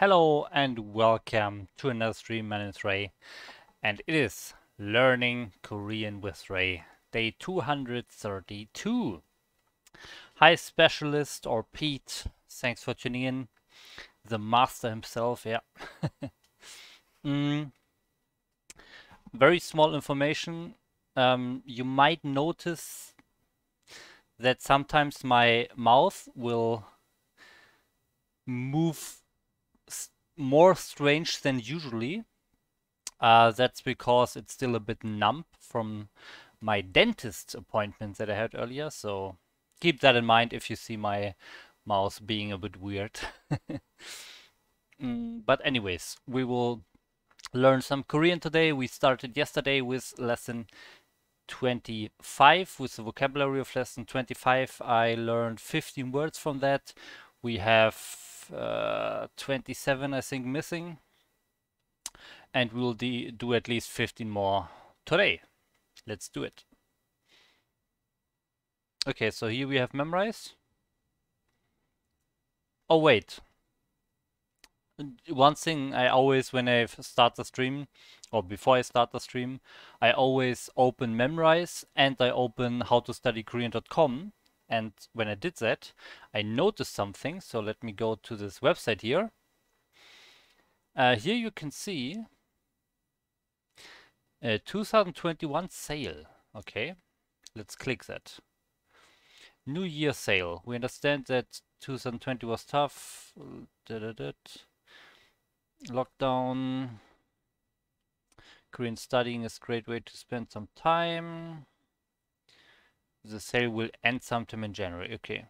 Hello and welcome to another stream man with Ray and it is Learning Korean with Ray, day 232. Hi Specialist or Pete, thanks for tuning in. The master himself, yeah. mm. Very small information. Um, you might notice that sometimes my mouth will move more strange than usually. Uh, that's because it's still a bit numb from my dentist appointment that I had earlier. So keep that in mind if you see my mouse being a bit weird. Mm, but anyways, we will learn some Korean today. We started yesterday with lesson 25 with the vocabulary of lesson 25. I learned 15 words from that. We have uh, 27 I think missing and we'll do at least 15 more today. Let's do it. Okay, so here we have memorize. Oh wait. One thing I always, when I start the stream, or before I start the stream, I always open Memrise and I open howtostudykorean.com and when I did that, I noticed something. So let me go to this website here. Uh, here you can see a 2021 sale. Okay, let's click that. New Year sale. We understand that 2020 was tough. Lockdown. Korean studying is a great way to spend some time the sale will end sometime in January. Okay.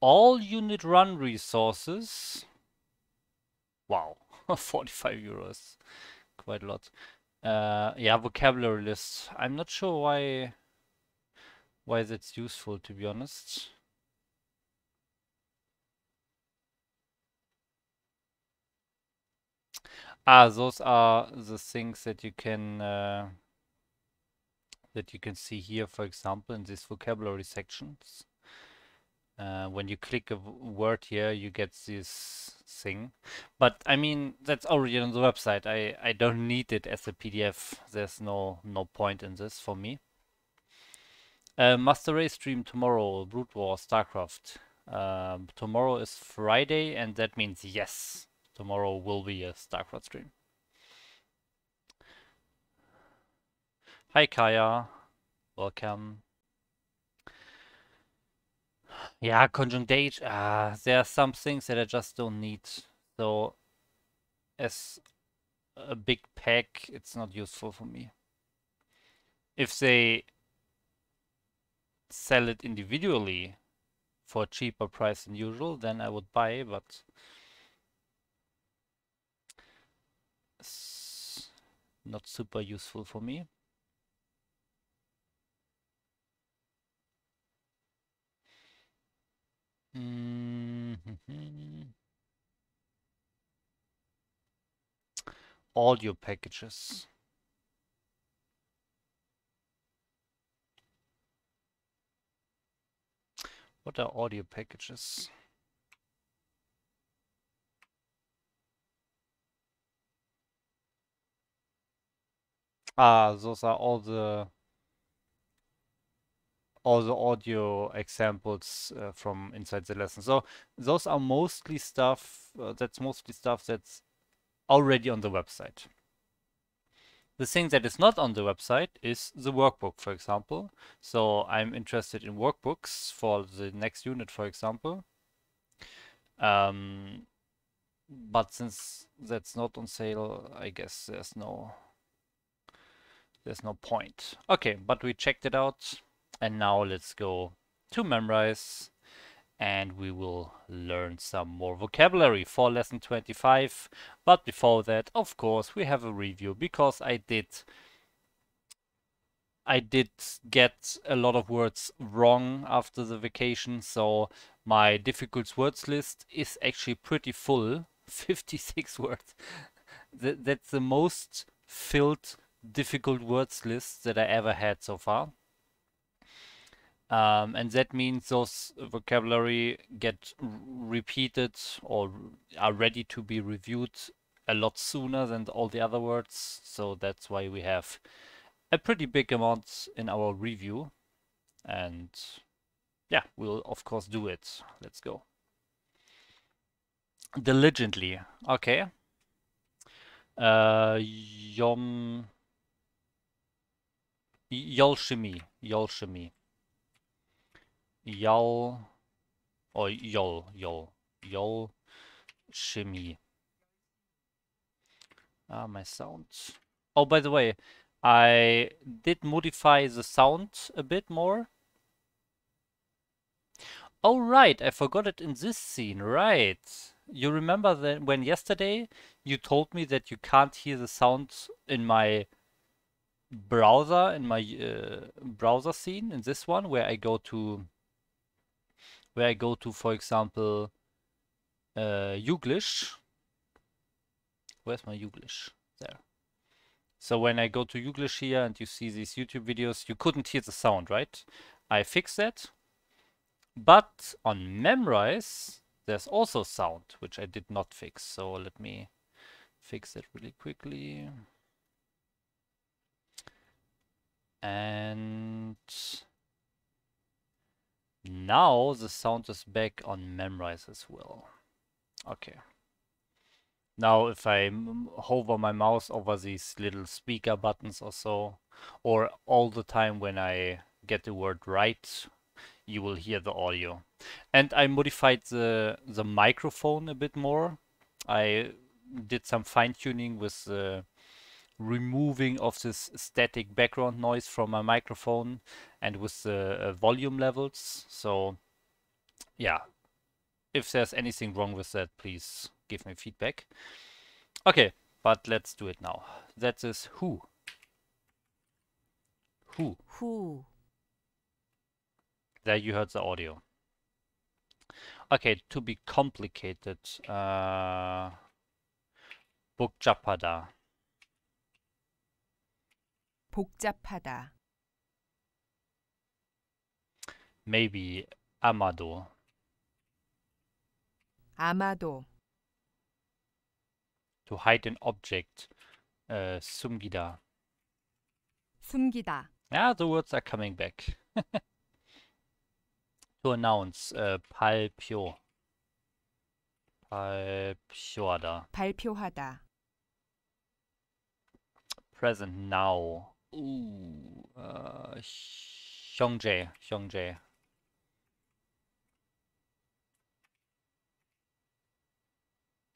All unit run resources. Wow, 45 euros. Quite a lot. Uh, yeah, vocabulary list. I'm not sure why why that's useful, to be honest. Ah, those are the things that you can... Uh, that you can see here, for example, in these vocabulary sections. Uh, when you click a word here, you get this thing. But I mean, that's already on the website. I, I don't need it as a PDF. There's no, no point in this for me. Uh, Master Race stream tomorrow, Brute War, StarCraft. Um, tomorrow is Friday, and that means yes, tomorrow will be a StarCraft stream. Hi Kaya, welcome. Yeah, conjunct age. Uh, there are some things that I just don't need. So, as a big pack, it's not useful for me. If they sell it individually for a cheaper price than usual, then I would buy, but... Not super useful for me. Mm-hmm. Audio packages. What are audio packages? Ah, those are all the all the audio examples uh, from inside the lesson. So those are mostly stuff, uh, that's mostly stuff that's already on the website. The thing that is not on the website is the workbook, for example. So I'm interested in workbooks for the next unit, for example. Um, but since that's not on sale, I guess there's no there's no point. Okay, but we checked it out. And now let's go to memorize and we will learn some more vocabulary for lesson 25. But before that, of course, we have a review because I did I did get a lot of words wrong after the vacation, so my difficult words list is actually pretty full. 56 words. that's the most filled difficult words list that I ever had so far. Um, and that means those vocabulary get repeated or are ready to be reviewed a lot sooner than all the other words. So that's why we have a pretty big amount in our review. And yeah, we'll of course do it. Let's go. Diligently. Okay. Uh, yom... Yolshimi. Yolshimi. Yal or Yol Yol Yol Shimi. Ah, my sounds. Oh, by the way, I did modify the sound a bit more. Oh, right, I forgot it in this scene, right. You remember that when yesterday you told me that you can't hear the sound in my browser, in my uh, browser scene, in this one, where I go to where I go to, for example, uh, Uglish. Where's my Uglish? There. So when I go to Uglish here and you see these YouTube videos, you couldn't hear the sound, right? I fixed that. But on Memrise, there's also sound, which I did not fix. So let me fix it really quickly. And now the sound is back on memrise as well. Okay. Now if I hover my mouse over these little speaker buttons or so, or all the time when I get the word right, you will hear the audio. And I modified the, the microphone a bit more. I did some fine tuning with the removing of this static background noise from my microphone and with the uh, volume levels. So yeah, if there's anything wrong with that, please give me feedback. Okay, but let's do it now. That is who. Who. Who. There you heard the audio. Okay, to be complicated. Uh, japada 복잡하다. maybe 아마도 아마도 to hide an object uh, 숨기다 숨기다 yeah the words are coming back to announce uh, 발표 발표하다 발표하다 present now Ooh, uh, Xiongjae, Xiongjae.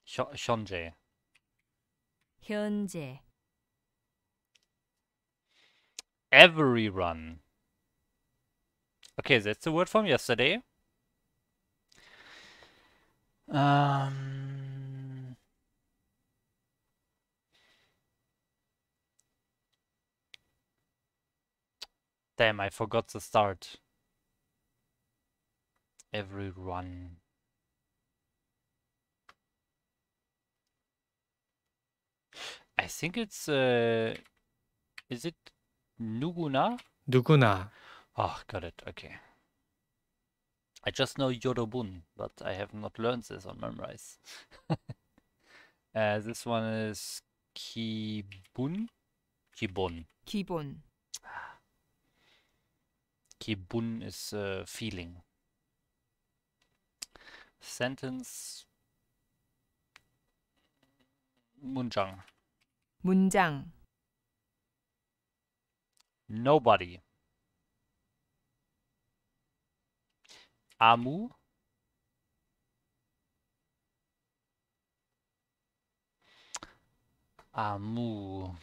현재 현재 every run okay that's the word from yesterday um Damn, I forgot to start. Every I think it's uh is it Nuguna? Duguna. Oh, ah, got it. Okay. I just know Yorobun, but I have not learned this or memorized. uh, this one is Kibun? Kibun. Kibun kibun is uh, feeling. Sentence 문장 문장 Nobody 아무 아무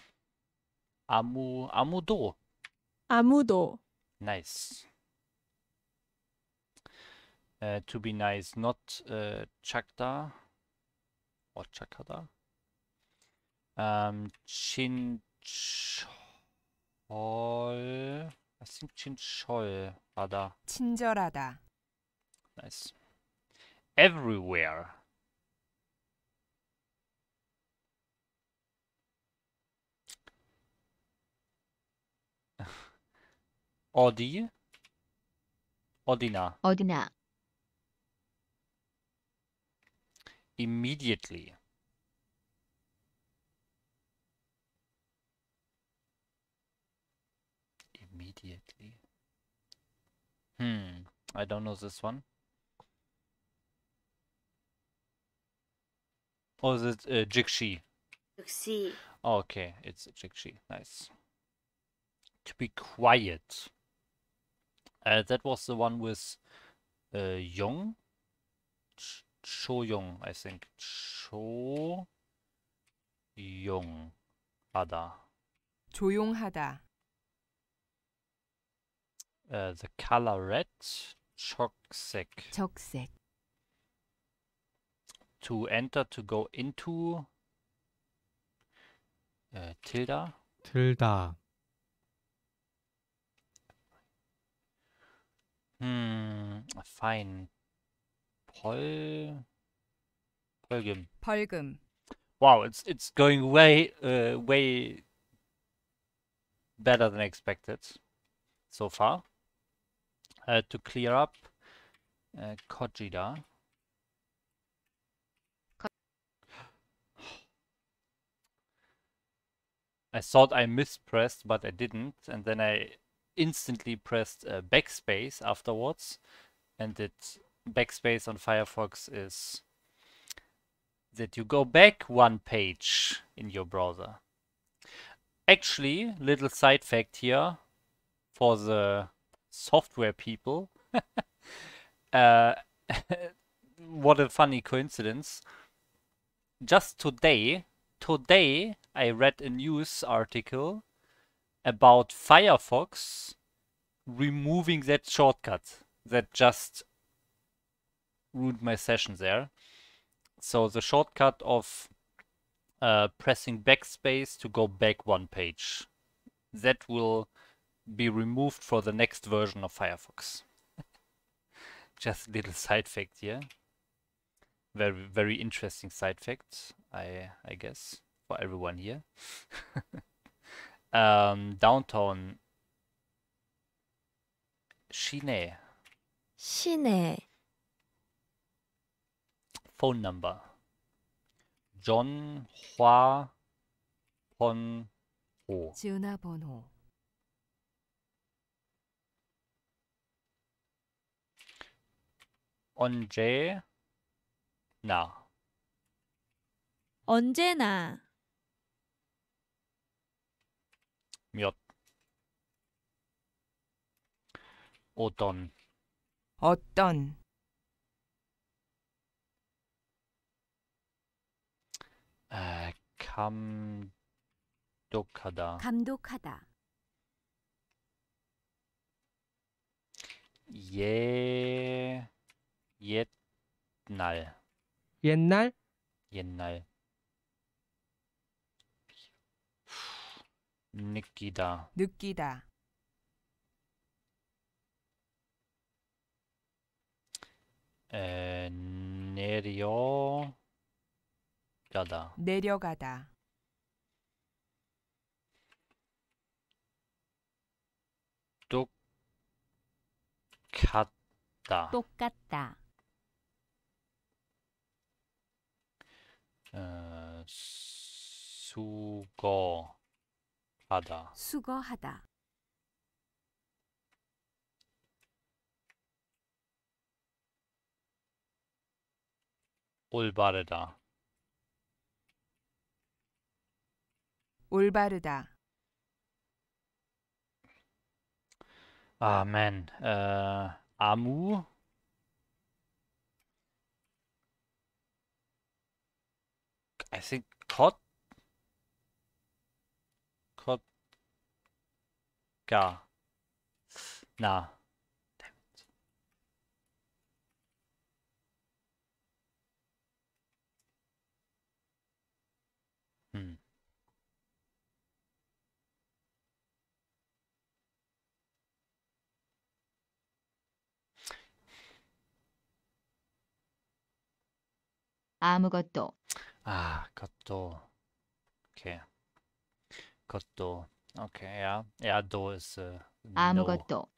아무 아무도 아무도 Nice. Uh, to be nice, not uh, Chakda or Chakada. Um, Chinchol. I think Chinchol. Ada. 친절하다. Nice. Everywhere. 어디? 어디나. 어디나. Immediately. Immediately. Hmm, I don't know this one. Or oh, is it uh, Jixi? Jixi. okay, it's Jixi. Nice. To be quiet. Uh, that was the one with uh, Young. Cho Young, I think. Cho Young Hada. 조용하다. Uh, the color red, 적색. To enter, to go into. Uh, tilda. tilda. Hmm, fine. pol, 벌금. Wow, it's it's going way uh, way better than expected so far. Uh, to clear up uh, Kojida. I thought I mispressed, but I didn't, and then I instantly pressed uh, backspace afterwards and that backspace on Firefox is that you go back one page in your browser. Actually, little side fact here for the software people. uh, what a funny coincidence. Just today, today I read a news article about Firefox removing that shortcut that just ruined my session there. So the shortcut of uh, pressing backspace to go back one page. That will be removed for the next version of Firefox. just a little side fact here. Very, very interesting side fact, I, I guess, for everyone here. Um, downtown. 시내. 시내. Phone number. 전화 번호. 전화번호. 언제나. 언제나. 몇 어떤 어떤 아, 감독하다 감독하다 예 옛날 옛날 옛날 느끼다 느끼다 에, 내려가다 내려가다 똑같다 똑같다 어, 수거 하다 수거하다 올바르다 올바르다 아멘 어, 아무 I think g o t God. Nah. Damn it. Hmm. 아무것 도. 아, 것 도. 오케 이. 것 도. Okay, yeah. Yeah, do is uh, 아무것도. No.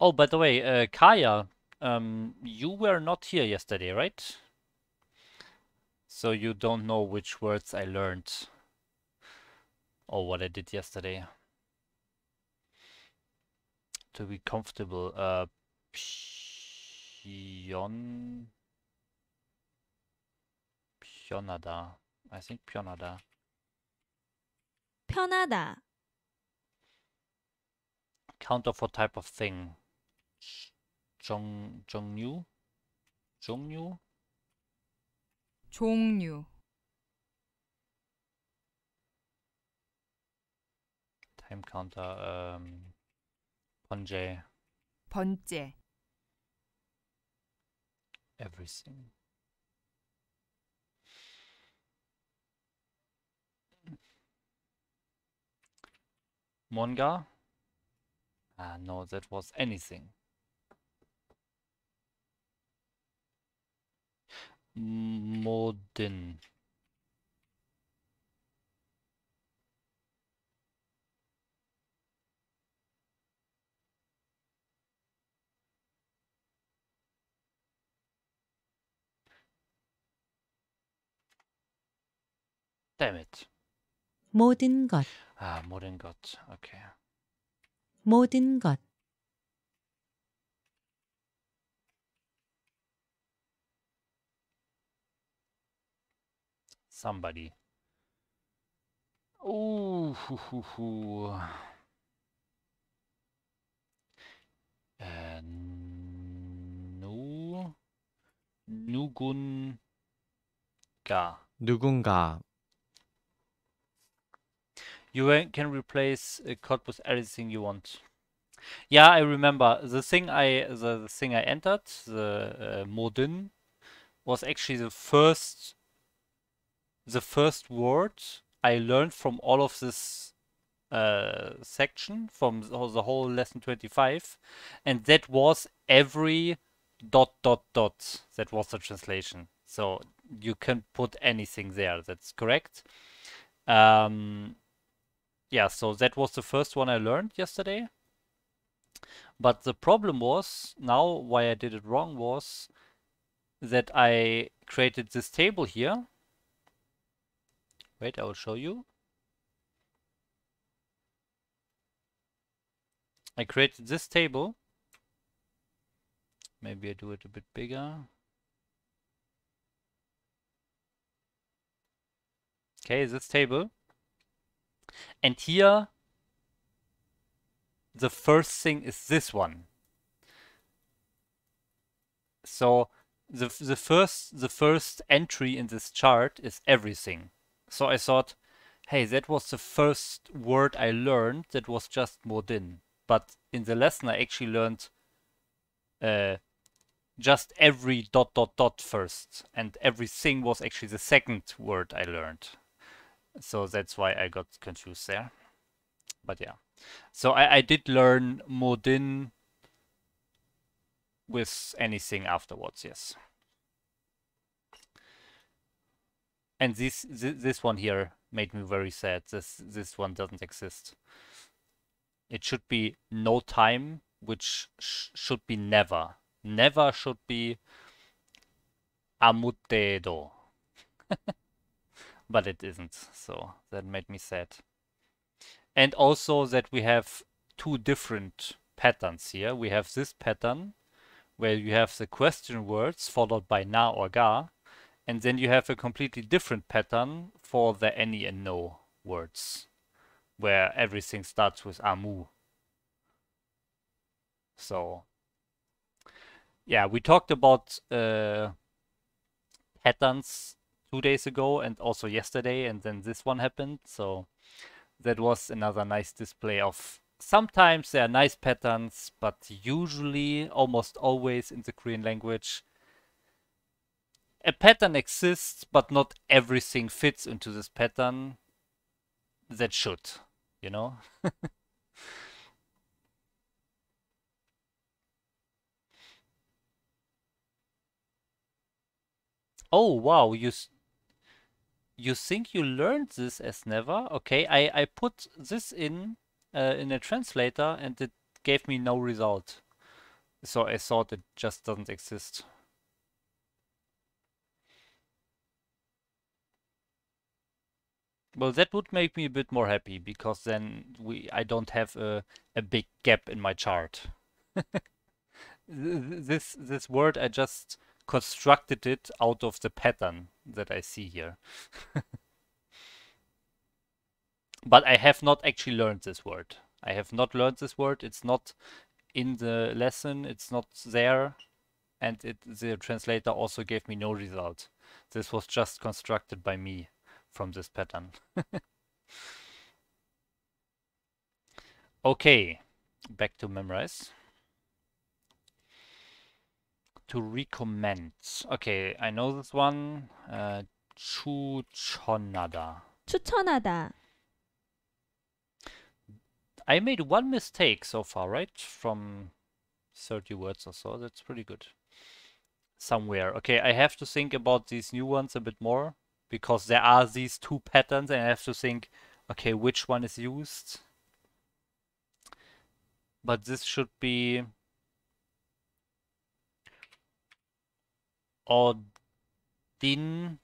Oh, by the way, uh, Kaya, um, you were not here yesterday, right? So you don't know which words I learned or what I did yesterday. To be comfortable, uh, pion... 편하다. I think 편하다. 편하다. Counter for type of thing. 종 종류 종류 종류 time counter um, 번제 번제 everything Monga? Ah, no, that was anything. Modin. Damn it. 모든 것. 아, 모든 것. 오케이. 모든 것. s o m 오, 후후후. 누 누군가 누군가 You can replace a uh, code with anything you want. Yeah, I remember the thing I the, the thing I entered the uh, Modin was actually the first the first word I learned from all of this uh, section from the whole lesson 25 and that was every dot dot dot that was the translation so you can put anything there that's correct um, yeah, so that was the first one I learned yesterday. But the problem was, now why I did it wrong was that I created this table here. Wait, I will show you. I created this table. Maybe I do it a bit bigger. Okay, this table. And here, the first thing is this one. So the, the first the first entry in this chart is everything. So I thought, hey, that was the first word I learned that was just Modin. But in the lesson, I actually learned uh, just every dot dot dot first, and everything was actually the second word I learned. So that's why I got confused there. But yeah. So I, I did learn Modin with anything afterwards, yes. And this, this this one here made me very sad. This this one doesn't exist. It should be no time, which sh should be never. Never should be amutedo. but it isn't, so that made me sad. And also that we have two different patterns here. We have this pattern, where you have the question words followed by na or ga, and then you have a completely different pattern for the any and no words, where everything starts with amu. So, yeah, we talked about uh, patterns two days ago and also yesterday and then this one happened so that was another nice display of sometimes there are nice patterns but usually almost always in the korean language a pattern exists but not everything fits into this pattern that should you know Oh wow, you you think you learned this as never? Okay, I, I put this in uh, in a translator and it gave me no result. So I thought it just doesn't exist. Well, that would make me a bit more happy because then we I don't have a, a big gap in my chart. this this word I just constructed it out of the pattern that I see here. but I have not actually learned this word. I have not learned this word. It's not in the lesson. It's not there. And it, the translator also gave me no result. This was just constructed by me from this pattern. okay, back to memorize to recommend. Okay, I know this one. Uh, 추천하다. 추천하다. I made one mistake so far, right? From 30 words or so. That's pretty good. Somewhere. Okay, I have to think about these new ones a bit more because there are these two patterns and I have to think, okay, which one is used? But this should be 어딘가.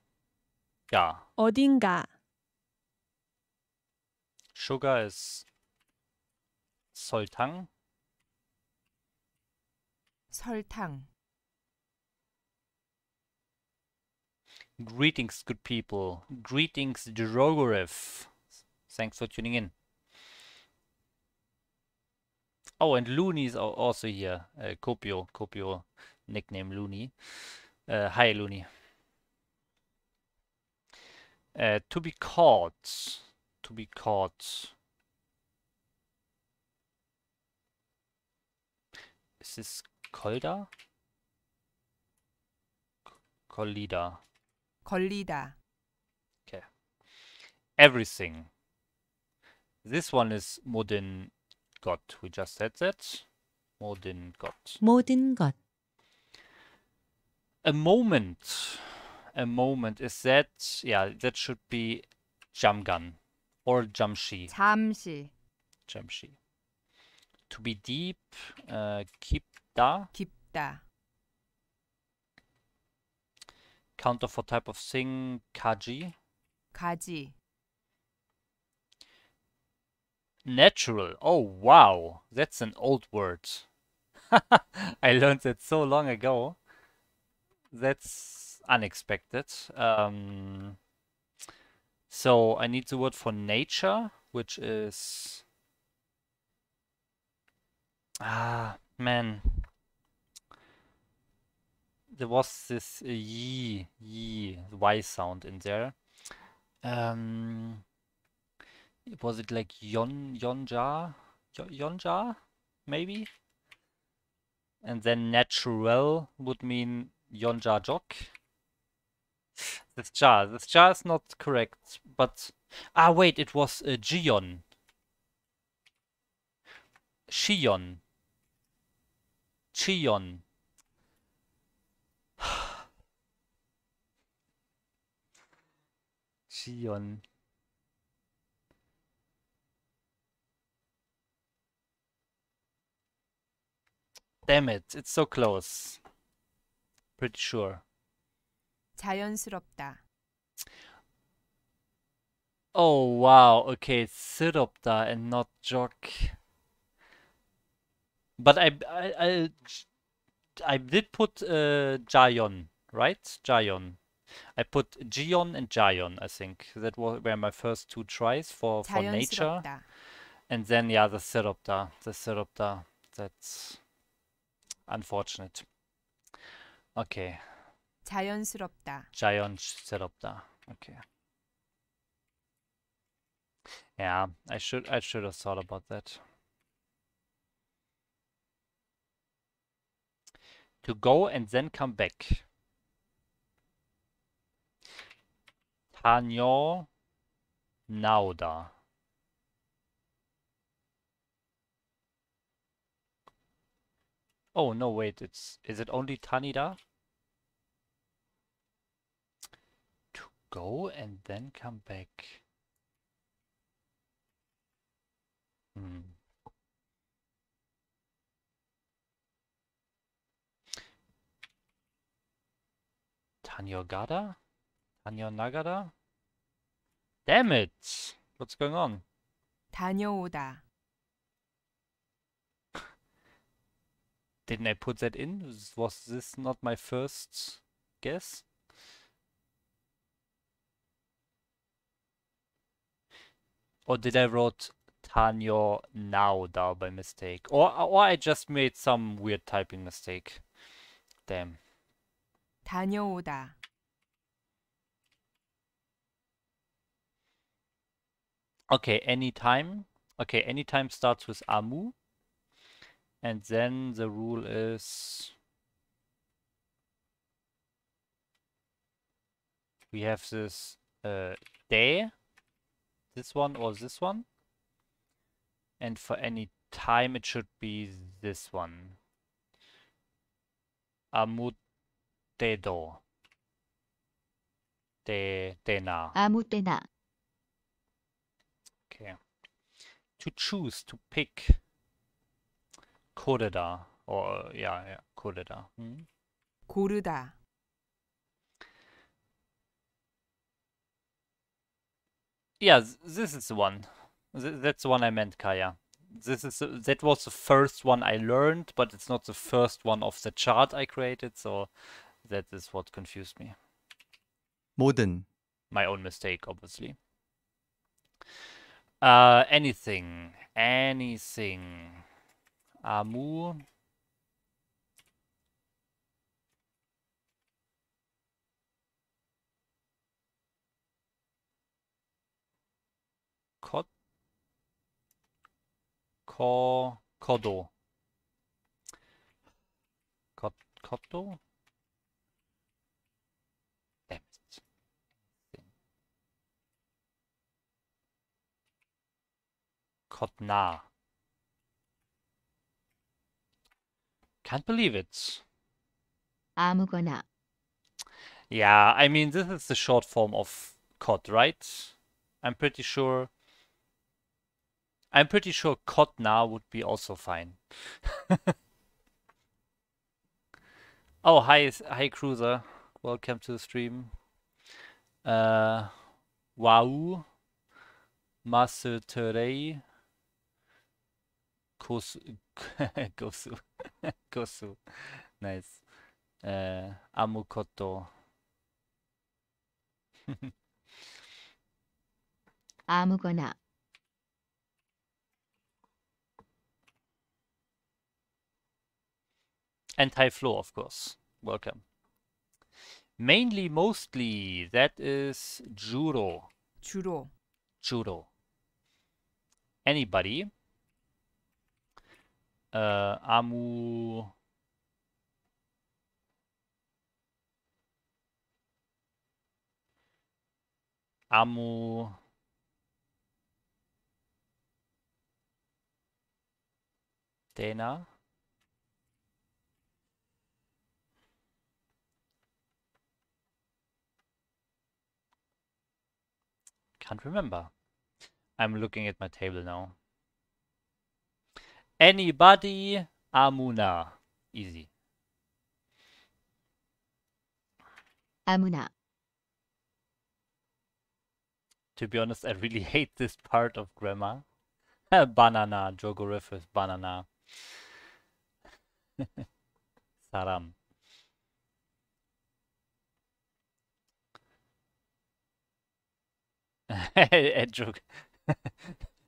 Odinga. Sugar is Soltang. Soltang. Greetings, good people. Greetings, Drogoriff. Thanks for tuning in. Oh, and Looney is also here. Uh, Copio, Copio nickname Looney. Uh, eh, hi, Looney. Uh, to be caught. To be caught. Is this Kolda? Kolida. Kolida. Okay. Everything. This one is Modin got. We just said that. Modin got. Modin Gott a moment a moment is that yeah that should be jamgan or jamshi 잠시 jamshi to be deep uh, 깊다 깊다 counter for type of thing kaji kaji natural oh wow that's an old word i learned that so long ago that's unexpected. Um, so I need the word for nature, which is... Ah, man. There was this uh, y y sound in there. Um, was it like yon, yonja? Yonja, maybe? And then natural would mean Yonja Jock. This jar. This jar is not correct, but... Ah, wait, it was uh, jion. Shion. Chion. Chion. Damn it, it's so close. Pretty sure. 자연스럽다. Oh wow, okay, it's Siropta and not Jock. But I, I, I, I did put uh, Jayon, right? Jayon. I put jion and Jayon, I think. That was, were my first two tries for, for nature. And then, yeah, the Siropta. The Siropta. That's unfortunate. Okay. 자연스럽다. 자연스럽다. Okay. Yeah, I should I should have thought about that. To go and then come back. Tanyo Nauda. Oh, no, wait, it's... Is it only Tanida? To go and then come back. Hmm. Tanyogada? Tanyonagada? Damn it! What's going on? 다녀오다. Didn't I put that in? Was this not my first guess? Or did I wrote Tanyo now down by mistake? Or, or I just made some weird typing mistake. Damn. 다녀오다. Okay, anytime. Okay, anytime starts with amu. And then the rule is we have this uh, day, this one or this one. And for any time it should be this one. Amutedo. De dena. Amutena. Okay. To choose, to pick. 고르다 or yeah, yeah 고르다. 음. 고르다. Yeah, this is the one. that's the one I meant, Kaya. This is that was the first one I learned, but it's not the first one of the chart I created, so that is what confused me. Modern. My own mistake, obviously. Uh, anything, anything. Amu. Kot. Ko. Kodo. Kot. Kodo? Kotnar. Can't believe it. 아무거나. Yeah, I mean, this is the short form of COD, right? I'm pretty sure. I'm pretty sure COD now would be also fine. oh, hi, hi, Cruiser. Welcome to the stream. Uh, wow. Master Terei. Gosu. Gosu. Nice. Uh, 아무것도. 아무거나. Anti-flow, of course. Welcome. Mainly, mostly, that is Juro. Juro. Juro. Anybody uh, Amu... Amu... Dana. Can't remember. I'm looking at my table now. Anybody, Amuna. Easy. Amuna. To be honest, I really hate this part of grammar. banana, Jogorif is banana. Saram. a joke.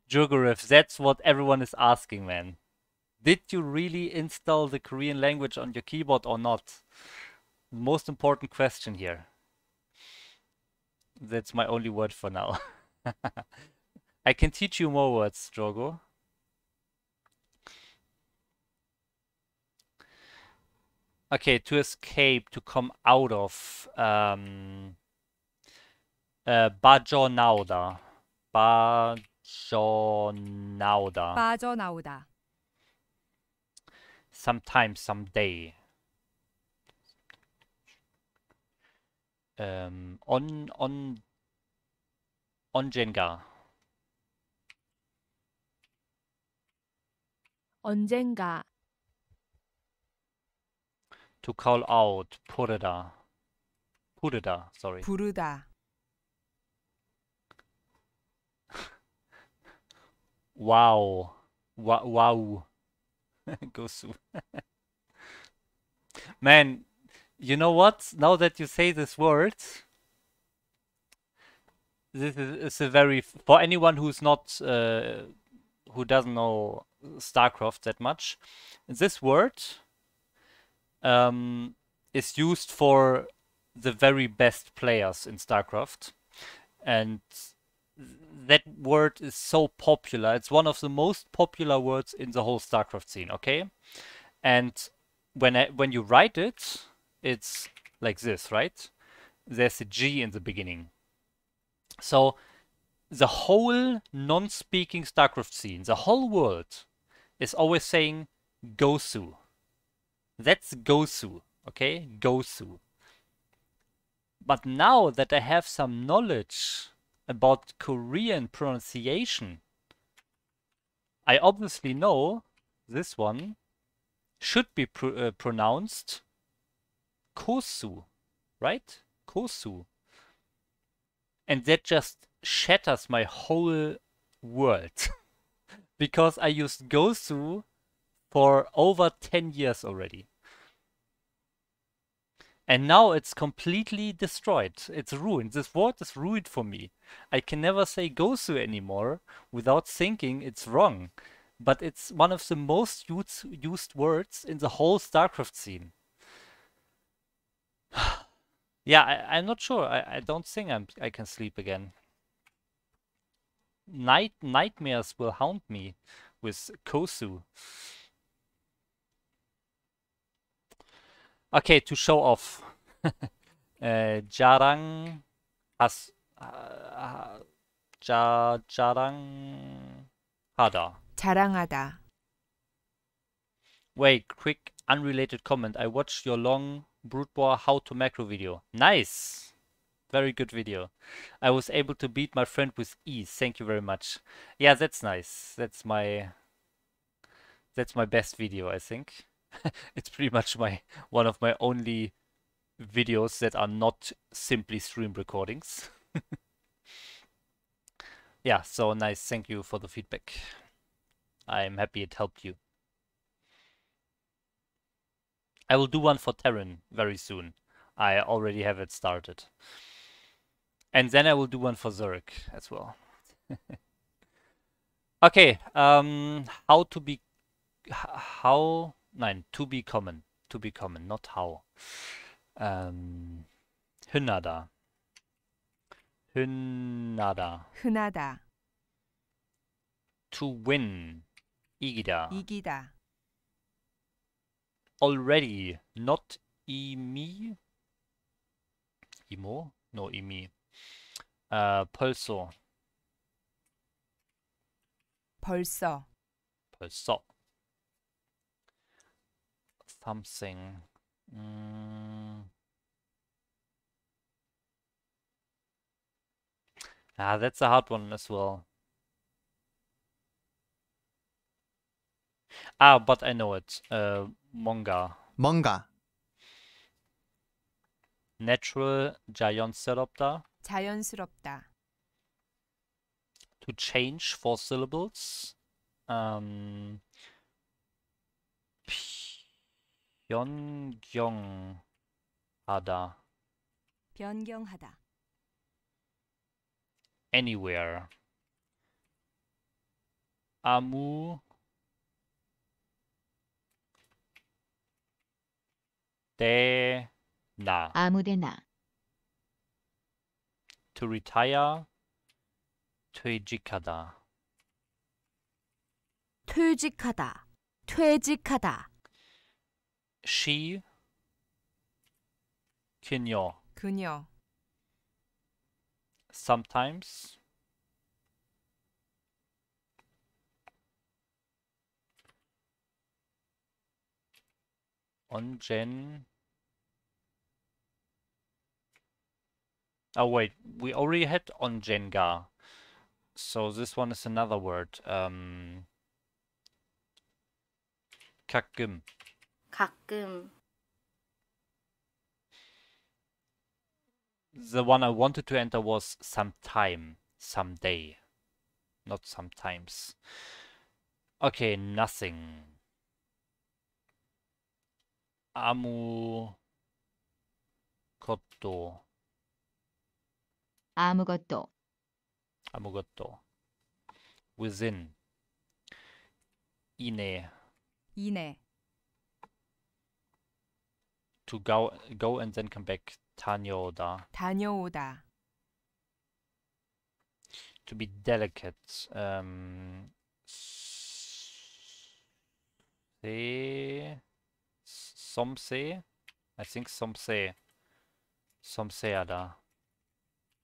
Jurgorev, that's what everyone is asking, man. Did you really install the Korean language on your keyboard or not? Most important question here. That's my only word for now. I can teach you more words, Drogo. Okay, to escape, to come out of um, uh, Bajonauda. Bajonauda. 빠져나오다. 빠져나오다. Sometimes, someday. Um, on, on, 언젠가. 언젠가. To call out, 부르다. 부르다, sorry. 부르다. Wow. Wow. wow. Gosu. Man, you know what? Now that you say this word, this is, a very for anyone who's not uh, who doesn't know StarCraft that much. This word um, is used for the very best players in StarCraft, and that word is so popular. It's one of the most popular words in the whole StarCraft scene, okay? And when I, when you write it, it's like this, right? There's a G in the beginning. So the whole non-speaking StarCraft scene, the whole world, is always saying Gosu. That's Gosu, okay? Gosu. But now that I have some knowledge about Korean pronunciation. I obviously know this one should be pr uh, pronounced Kosu, right? Kosu. And that just shatters my whole world. because I used Gosu for over 10 years already and now it's completely destroyed. It's ruined. This word is ruined for me. I can never say Gosu anymore without thinking it's wrong. But it's one of the most used, used words in the whole StarCraft scene. yeah, I, am not sure. I, I don't think I'm, I can sleep again. Night Nightmares will haunt me with Kosu. Okay, to show off. uh, Jarang has uh, ada. 자랑하다. 자랑하다. Wait, quick unrelated comment. I watched your long Brute War How to Macro video. Nice! Very good video. I was able to beat my friend with ease. Thank you very much. Yeah, that's nice. That's my that's my best video, I think. it's pretty much my one of my only videos that are not simply stream recordings. yeah, so nice. Thank you for the feedback. I'm happy it helped you. I will do one for Terran very soon. I already have it started. And then I will do one for Zurich as well. okay, um, how to be... How nein, to be common, to be common, not how. Ähm, Hünada. Hünada. Hünada. To win. Igida. 이기다. Already, not imi. Imo? No, imi. Uh, 벌써. 벌써. 벌써 something. Mm. Ah, that's a hard one as well. Ah, but I know it. Uh, manga. Manga. Natural 자연스럽다. 자연스럽다. To change four syllables. Um, 변경하다. 변경하다. anywhere. 아무 데나 아무데나 to retire 퇴직하다 퇴직하다 퇴직하다 she 그녀 그녀 sometimes 언젠 Oh wait, we already had jenga So this one is another word. Um kakgum. 가끔 The one I wanted to enter was sometime, someday. Not sometimes. Okay, nothing. Amu 것도 아무것도 아무것도 within Ine. Ine to go go and then come back. 다녀오다. 다녀오다. To be delicate. Um, say, some say. I think some say. 섬세하다.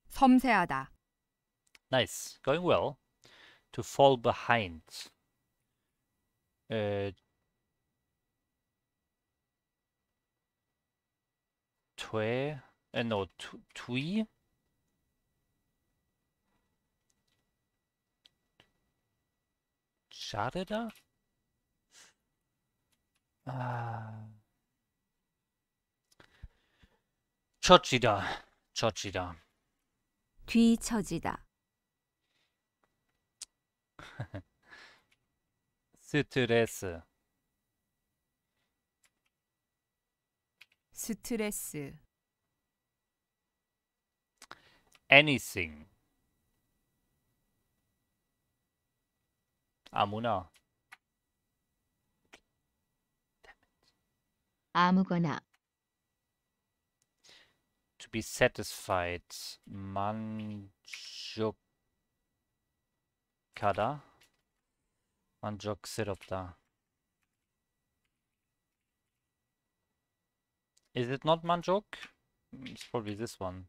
섬세하다. Nice. Going well. To fall behind. Uh, zwei, äh, no, tui. Schade da. Ah. 처지다, 처지다. 뒤처지다. 스트레스. 스트레스 anything 아무나 아무거나 to be satisfied 만족하다 만족스럽다 Is it not 만족? Mm, it's probably this one.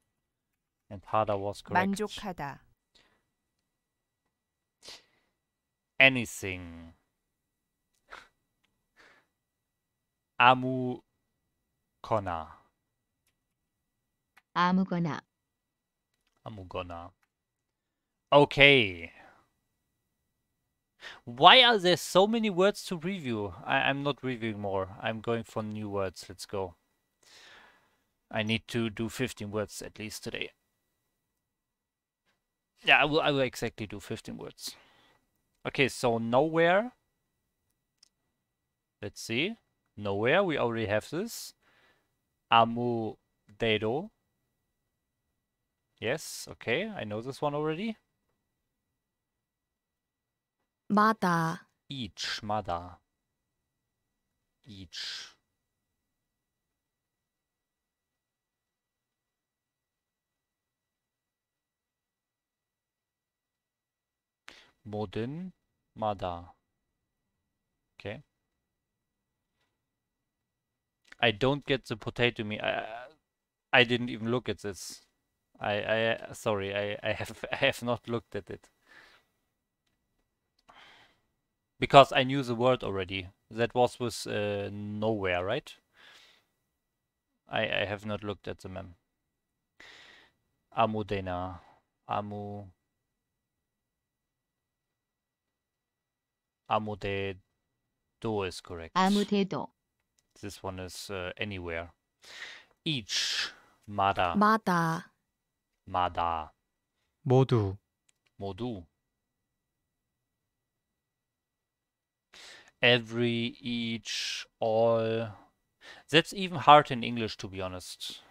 And Hada was correct. 만족하다. Anything. 아무거나. 아무거나. 아무거나. Okay. Why are there so many words to review? I, I'm not reviewing more. I'm going for new words. Let's go. I need to do 15 words at least today. Yeah, I will, I will exactly do 15 words. Okay, so nowhere. Let's see. Nowhere, we already have this. Amu Dedo. Yes, okay, I know this one already. Mata. Each, Mada. Each. 모든 마다. Okay. I don't get the potato meat. I, I didn't even look at this. I, I sorry, I, I have I have not looked at it. Because I knew the word already. That was with uh, nowhere, right? I, I have not looked at the mem. Amudena. Amu 아무데도 is correct. 아무데도. This one is uh, anywhere. Each. 마다. 마다. 마다. 모두. 모두. Every, each, all. That's even hard in English, to be honest.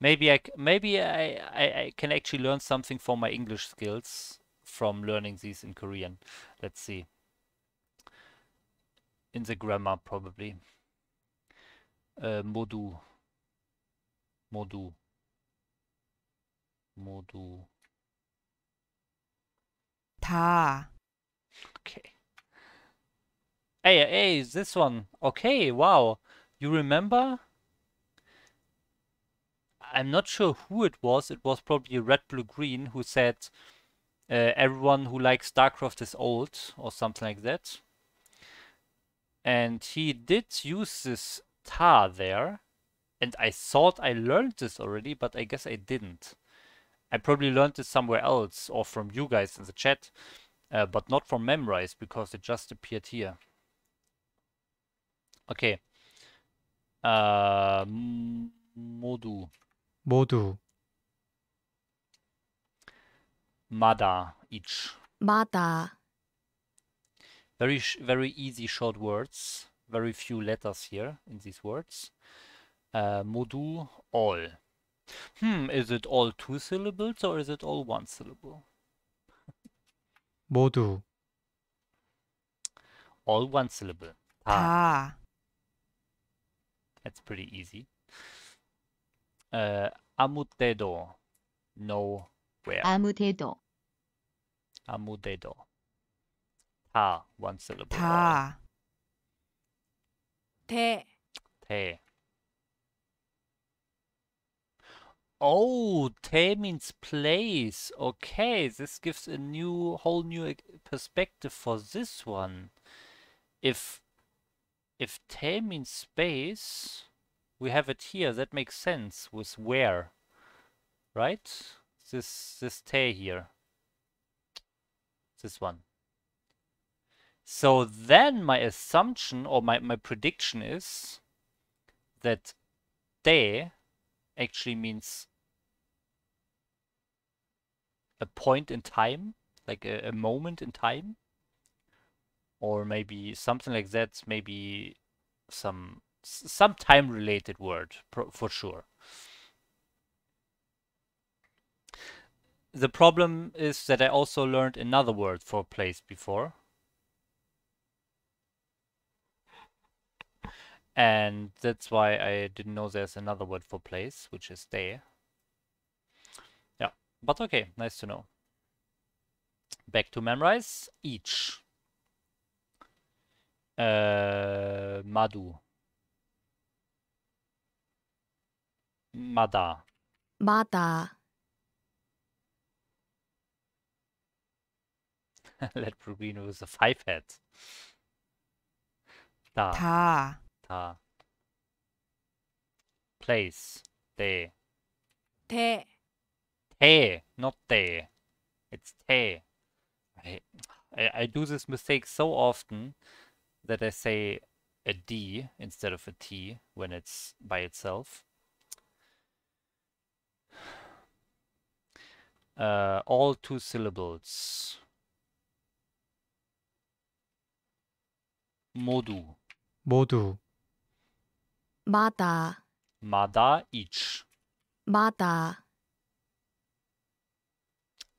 Maybe I maybe I, I, I can actually learn something for my English skills from learning these in Korean. Let's see. In the grammar, probably. Uh, modu. Modu. Modu. Ta. Okay. Hey, hey, this one. Okay, wow. You remember? I'm not sure who it was. It was probably Red Blue Green who said uh, everyone who likes StarCraft is old or something like that. And he did use this tar there. And I thought I learned this already, but I guess I didn't. I probably learned this somewhere else or from you guys in the chat, uh, but not from Memrise because it just appeared here. Okay. Uh, Modu. Modu. Mada each. Mada. Very, very easy short words. Very few letters here in these words. Uh, modu, all. Hmm, is it all two syllables or is it all one syllable? 모두. All one syllable. Ah. That's pretty easy. Uh, 아무 때도, nowhere. 아무 때도. 아무데도 다 one syllable. 다. 대. 대. Oh, te means place. Okay, this gives a new, whole new perspective for this one. If if te means space, we have it here. That makes sense with where, right? This this te here this one. So then my assumption or my, my prediction is that de actually means a point in time, like a, a moment in time, or maybe something like that, maybe some some time related word for sure. the problem is that I also learned another word for place before. And that's why I didn't know there's another word for place, which is there. Yeah, but okay, nice to know. Back to memorize. Each. Uh, Madhu. Mada. Mada. Let Rubino with a five heads. Ta. Ta. Ta. Place. Te. Te. Te, not te. It's te. I, I, I do this mistake so often that I say a D instead of a T when it's by itself. Uh, all two syllables. 모두 모두 마다 마다 each 마다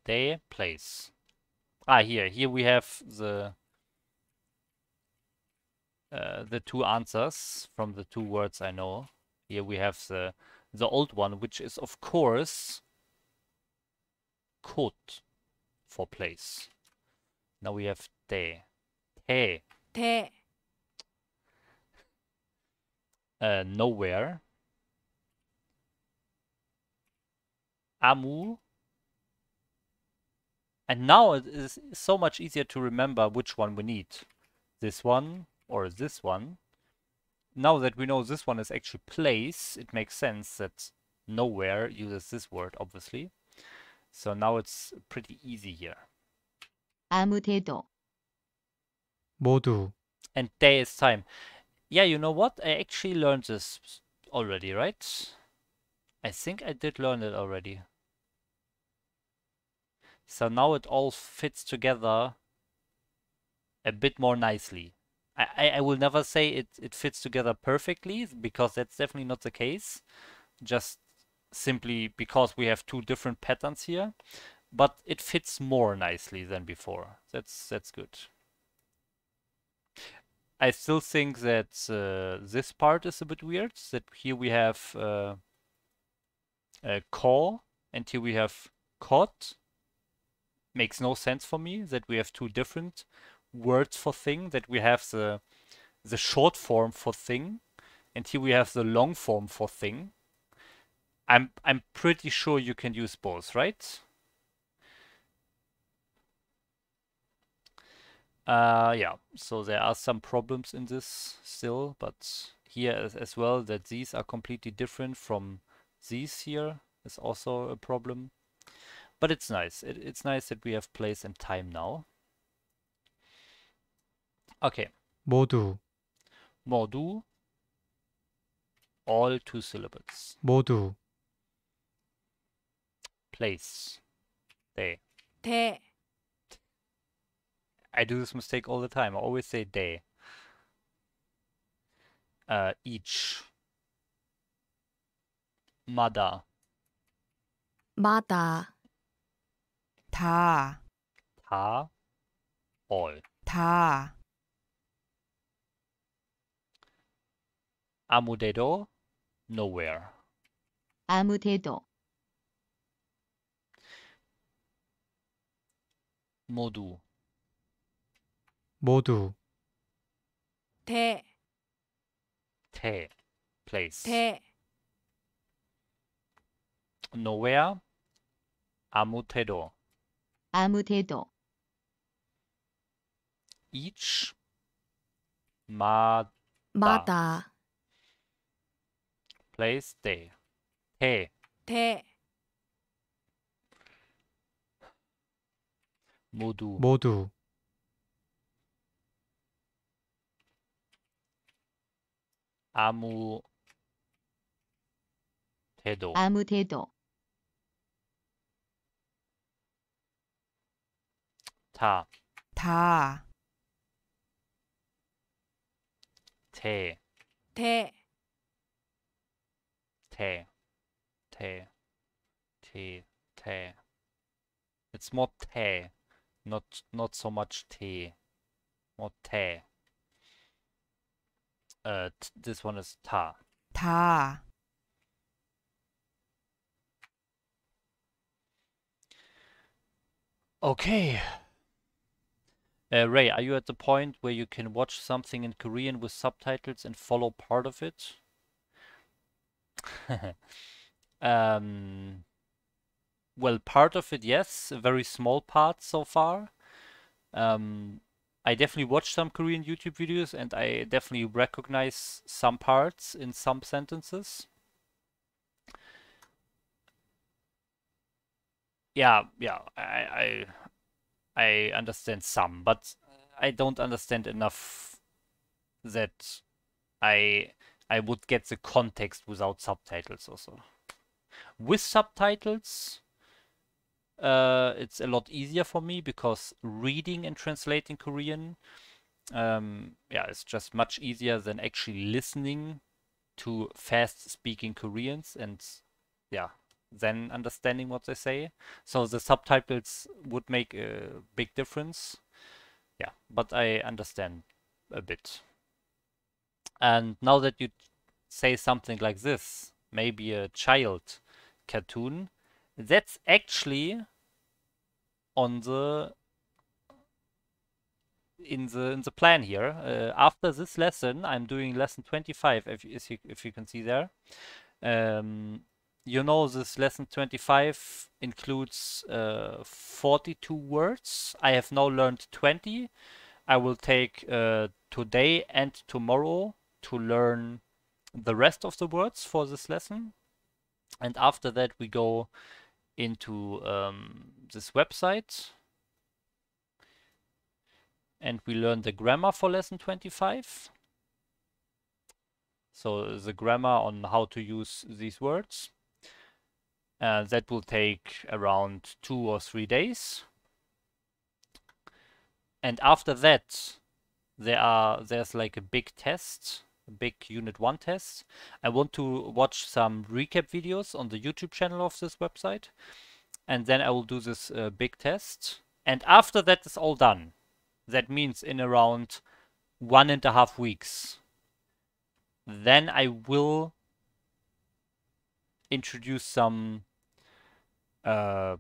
their place ah here here we have the uh, the two answers from the two words I know here we have the the old one which is of course could for place now we have te, te te uh, nowhere. Amu. And now it is so much easier to remember which one we need. This one or this one. Now that we know this one is actually place, it makes sense that nowhere uses this word, obviously. So now it's pretty easy here. 아무데도. 모두. And day is time. Yeah, you know what? I actually learned this already, right? I think I did learn it already. So now it all fits together a bit more nicely. I, I, I will never say it, it fits together perfectly, because that's definitely not the case. Just simply because we have two different patterns here. But it fits more nicely than before. That's, that's good. I still think that uh, this part is a bit weird, that here we have uh, a call and here we have caught. Makes no sense for me that we have two different words for thing, that we have the the short form for thing and here we have the long form for thing. I'm I'm pretty sure you can use both, right? Uh, yeah, so there are some problems in this still, but here as, well that these are completely different from these here is also a problem. But it's nice. It, it's nice that we have place and time now. Okay. 모두. 모두. All two syllables. 모두. Place. there. I do this mistake all the time. I always say day. Uh, each. Mada. Mada. Ta. Ta. all. Ta. Amudedo. nowhere. Amudedo. Modu. 모두 대, 테 place 대, nowhere 아무데도 아무데도 each 마 마다 place day 대 대, 모두 모두 아무 대도 아무 대도 다, 다, 대, 대, 대, 대, 대, 대. It's more 대, not not so much tea, more 대. Uh, this one is ta. Ta. Okay. Uh, Ray, are you at the point where you can watch something in Korean with subtitles and follow part of it? um, well, part of it, yes, a very small part so far. Um, I definitely watch some Korean YouTube videos and I mm-hmm. definitely recognize some parts in some sentences. Yeah, yeah, I, I, I understand some, but I don't understand enough that I I would get the context without subtitles also. With subtitles, uh, it's a lot easier for me because reading and translating Korean, um, yeah, it's just much easier than actually listening to fast speaking Koreans and yeah, then understanding what they say. So the subtitles would make a big difference. Yeah, but I understand a bit. And now that you say something like this, maybe a child cartoon, that's actually on the in the in the plan here. Uh, after this lesson, I'm doing lesson 25. If if you, if you can see there, um, you know this lesson 25 includes uh, 42 words. I have now learned 20. I will take uh, today and tomorrow to learn the rest of the words for this lesson, and after that we go into um, this website and we learn the grammar for lesson 25. So the grammar on how to use these words. Uh, that will take around two or three days. And after that, there are there's like a big test big Unit 1 tests. I want to watch some recap videos on the YouTube channel of this website. And then I will do this uh, big test. And after that is all done, that means in around one and a half weeks, then I will introduce some uh,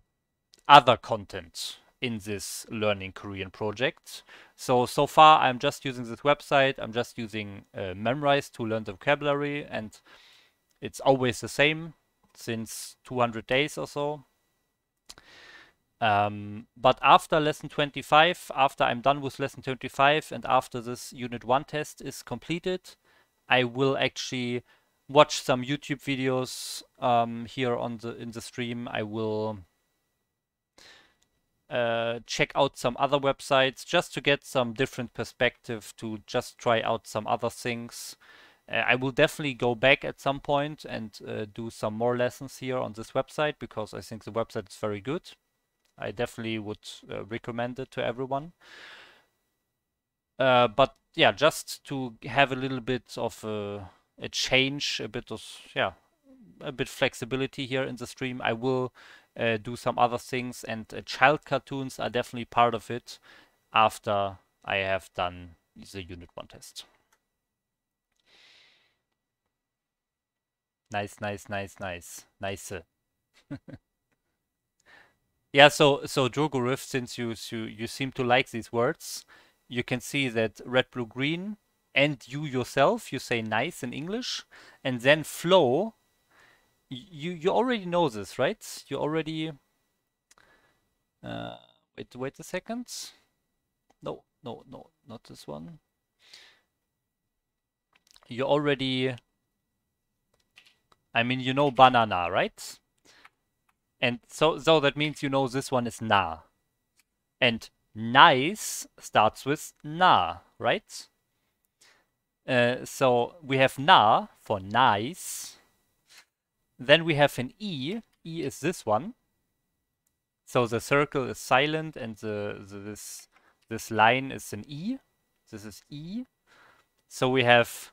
other content in this Learning Korean project. So, so far I'm just using this website, I'm just using uh, Memrise to learn the vocabulary and it's always the same since 200 days or so. Um, but after lesson 25, after I'm done with lesson 25 and after this unit 1 test is completed, I will actually watch some YouTube videos um, here on the in the stream. I will uh, check out some other websites just to get some different perspective to just try out some other things. Uh, I will definitely go back at some point and uh, do some more lessons here on this website because I think the website is very good. I definitely would uh, recommend it to everyone. Uh, but yeah, just to have a little bit of a, a change, a bit of, yeah, a bit flexibility here in the stream. I will uh, do some other things, and uh, child cartoons are definitely part of it after I have done the Unit 1 test. Nice, nice, nice, nice. Nice. yeah, so so Drogorif, since you, you you seem to like these words, you can see that red, blue, green, and you yourself, you say nice in English, and then flow you you already know this, right? You already. Uh, wait, wait a second. No, no, no, not this one. You already. I mean, you know banana, right? And so, so that means you know this one is na. And nice starts with na, right? Uh, so we have na for nice then we have an E. E is this one. So the circle is silent and the, the this this line is an E. This is E. So we have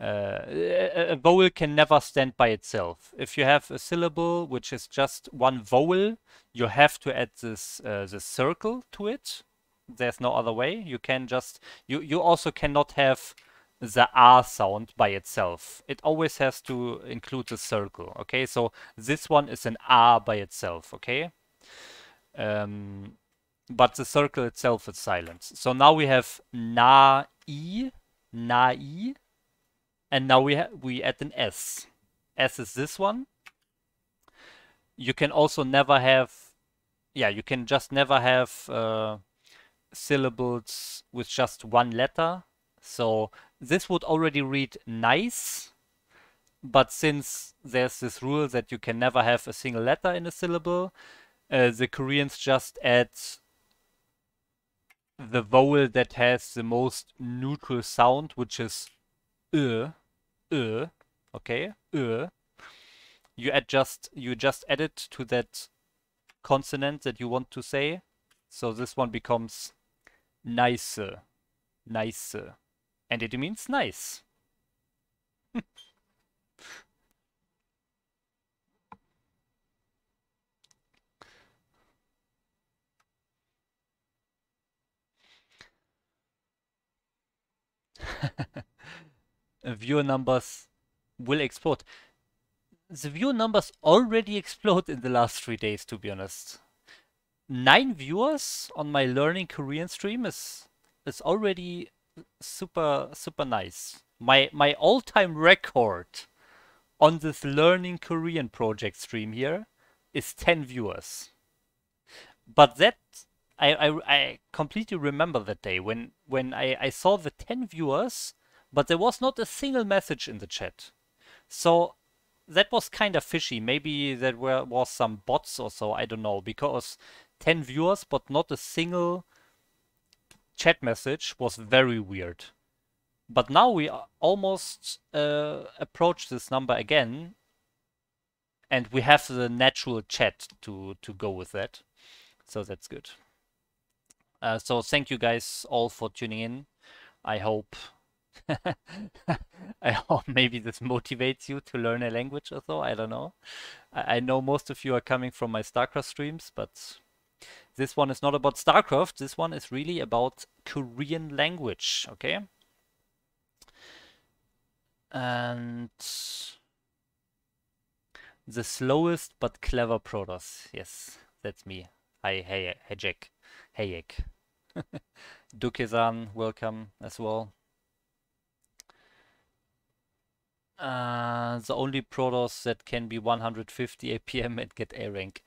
uh, a, vowel can never stand by itself. If you have a syllable which is just one vowel, you have to add this uh, this circle to it. There's no other way. You can just you you also cannot have the R sound by itself. It always has to include the circle, okay? So this one is an R by itself, okay? Um, but the circle itself is silent. So now we have na i, na i, and now we we add an s. S is this one. You can also never have, yeah, you can just never have uh, syllables with just one letter. So this would already read nice, but since there's this rule that you can never have a single letter in a syllable, uh, the Koreans just add the vowel that has the most neutral sound, which is uh, uh, okay, uh. You add just you just add it to that consonant that you want to say. So this one becomes nice, nice. And it means nice. viewer numbers will explode. The viewer numbers already explode in the last three days, to be honest. Nine viewers on my Learning Korean stream is, is already super super nice. My my all-time record on this learning Korean project stream here is 10 viewers. But that I, I, I completely remember that day when when I, I saw the 10 viewers, but there was not a single message in the chat. So that was kind of fishy. Maybe there were was some bots or so. I don't know because 10 viewers, but not a single chat message was very weird. But now we almost uh, approach this number again, and we have the natural chat to, to go with that. So that's good. Uh, so thank you guys all for tuning in. I hope I hope maybe this motivates you to learn a language or so. I don't know. I, I know most of you are coming from my StarCraft streams, but this one is not about StarCraft. This one is really about Korean language, okay? And the slowest but clever Protoss. Yes, that's me. Hi, hey, hey, Jack. Hayek. Dukezan, welcome as well. Uh, the only Protoss that can be 150 APM and get A rank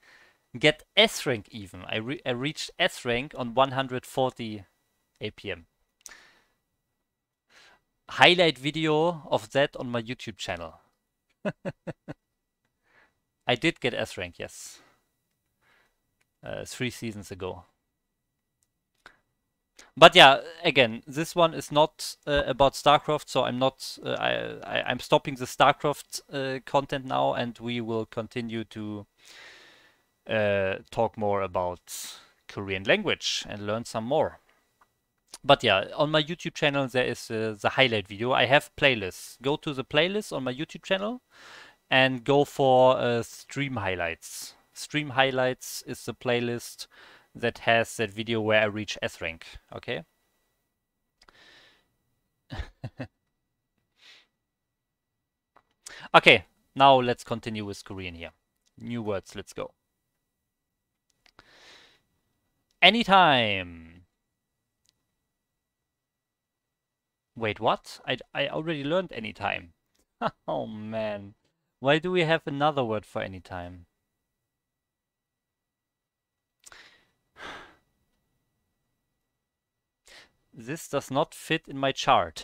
get S rank even. I, re I reached S rank on 140 APM. Highlight video of that on my YouTube channel. I did get S rank, yes. Uh, three seasons ago. But yeah, again, this one is not uh, about StarCraft, so I'm not. Uh, I, I am stopping the StarCraft uh, content now, and we will continue to uh, talk more about Korean language and learn some more. But yeah, on my YouTube channel there is uh, the highlight video. I have playlists. Go to the playlist on my YouTube channel and go for uh, stream highlights. Stream highlights is the playlist that has that video where I reach S rank. Okay. okay, now let's continue with Korean here. New words, let's go anytime. Wait, what? I, I already learned anytime. oh man. Why do we have another word for anytime? This does not fit in my chart.